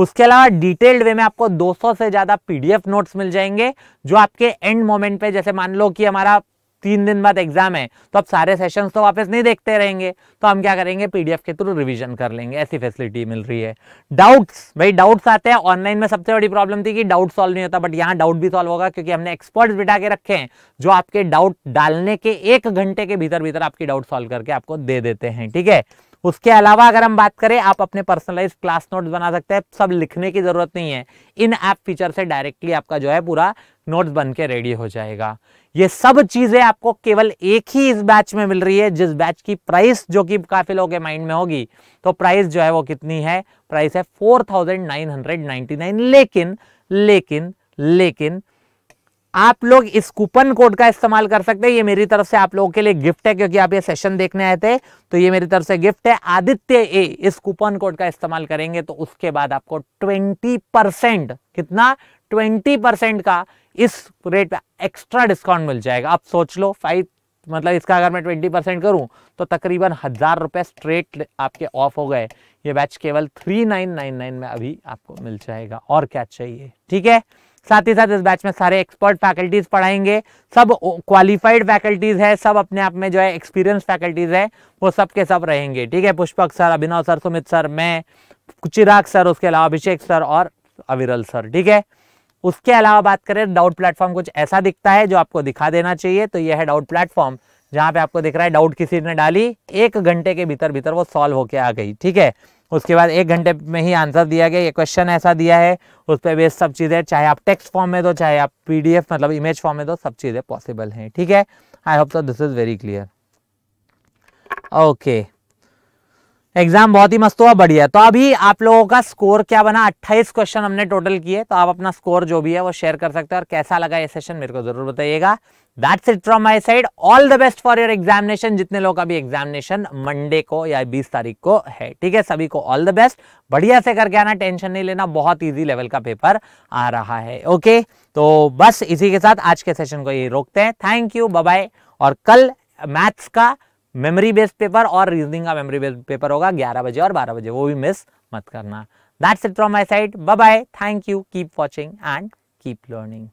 उसके अलावा डिटेल्ड वे में आपको 200 से ज़्यादा पीडीएफ नोट्स मिल जाएंगे जो आपके एंड मोमेंट पे जैसे मान लो कि हमारा तीन दिन बाद एग्जाम है तो आप सारे सेशंस तो वापस नहीं देखते रहेंगे तो हम क्या करेंगे पीडीएफ के थ्रू रिवीजन कर लेंगे ऐसी फैसिलिटी मिल रही है डाउट्स भाई डाउट्स आते हैं ऑनलाइन में सबसे बड़ी प्रॉब्लम थी कि डाउट सॉल्व नहीं होता बट यहाँ डाउट भी सॉल्व होगा क्योंकि हमने एक्सपर्ट्स बिठा के रखे हैं जो आपके डाउट डालने के एक घंटे के भीतर भीतर आपकी डाउट सॉल्व करके आपको दे देते हैं ठीक है उसके अलावा अगर हम बात करें आप अपने पर्सनलाइज क्लास नोट्स बना सकते हैं सब लिखने की ज़रूरत नहीं है इन ऐप फीचर से डायरेक्टली आपका जो है पूरा नोट्स बन के रेडी हो जाएगा ये सब चीज़ें आपको केवल एक ही इस बैच में मिल रही है जिस बैच की प्राइस जो कि काफ़ी लोगों के माइंड में होगी तो प्राइस जो है वो कितनी है प्राइस है four thousand nine hundred ninety nine लेकिन लेकिन लेकिन आप लोग इस कूपन कोड का इस्तेमाल कर सकते हैं ये मेरी तरफ से आप लोगों के लिए गिफ्ट है क्योंकि आप ये सेशन देखने आए थे तो ये मेरी तरफ से गिफ्ट है आदित्य ए इस कूपन कोड का इस्तेमाल करेंगे तो उसके बाद आपको 20 परसेंट कितना 20 परसेंट का इस रेट पे एक्स्ट्रा डिस्काउंट मिल जाएगा आप सोच लो फाइव मतलब इसका अगर मैं ट्वेंटी परसेंट तो तकरीबन हज़ार स्ट्रेट आपके ऑफ हो गए ये बैच केवल थ्री नाइन नाइन नाइन में अभी आपको मिल जाएगा और क्या चाहिए ठीक है साथ ही साथ इस बैच में सारे एक्सपर्ट फैकल्टीज पढ़ाएंगे सब क्वालिफाइड फैकल्टीज है सब अपने आप में जो है एक्सपीरियंस फैकल्टीज है वो सब के सब रहेंगे ठीक है Pushpak sir Abhinav sir Sumit sir मैं चिराग सर उसके अलावा अभिषेक सर और अविरल सर ठीक है उसके अलावा बात करें डाउट प्लेटफॉर्म कुछ ऐसा दिखता है जो आपको दिखा देना चाहिए तो यह है डाउट प्लेटफॉर्म जहां पे आपको दिख रहा है डाउट किसी ने डाली एक घंटे के भीतर भीतर वो सॉल्व होके आ गई ठीक है उसके बाद एक घंटे में ही आंसर दिया गया ये क्वेश्चन ऐसा दिया है उस पर बेस्ट सब चीज़ें चाहे आप टेक्स्ट फॉर्म में दो चाहे आप पीडीएफ मतलब इमेज फॉर्म में दो सब चीज़ें पॉसिबल हैं ठीक है I hope so this is very clear okay exam बहुत ही मस्त हुआ बढ़िया तो अभी आप लोगों का स्कोर क्या बना 28 क्वेश्चन हमने टोटल किए तो आप अपना स्कोर जो भी है वो शेयर कर सकते हैं और कैसा लगा ये सेशन मेरे को जरूर बताइएगा that's it from my side all the best for your examination जितने लोग अभी एग्जामिनेशन मंडे को या 20 तारीख को है ठीक है सभी को ऑल द बेस्ट बढ़िया से करके आना टेंशन नहीं लेना बहुत ईजी लेवल का पेपर आ रहा है ओके तो बस इसी के साथ आज के सेशन को ये रोकते हैं थैंक यू बाय और कल मैथ्स का मेमोरी बेस्ड पेपर और रीजनिंग का मेमोरी बेस्ड पेपर होगा ग्यारह बजे और बारह बजे वो भी मिस मत करना that's it from my side bye bye thank you keep watching and keep learning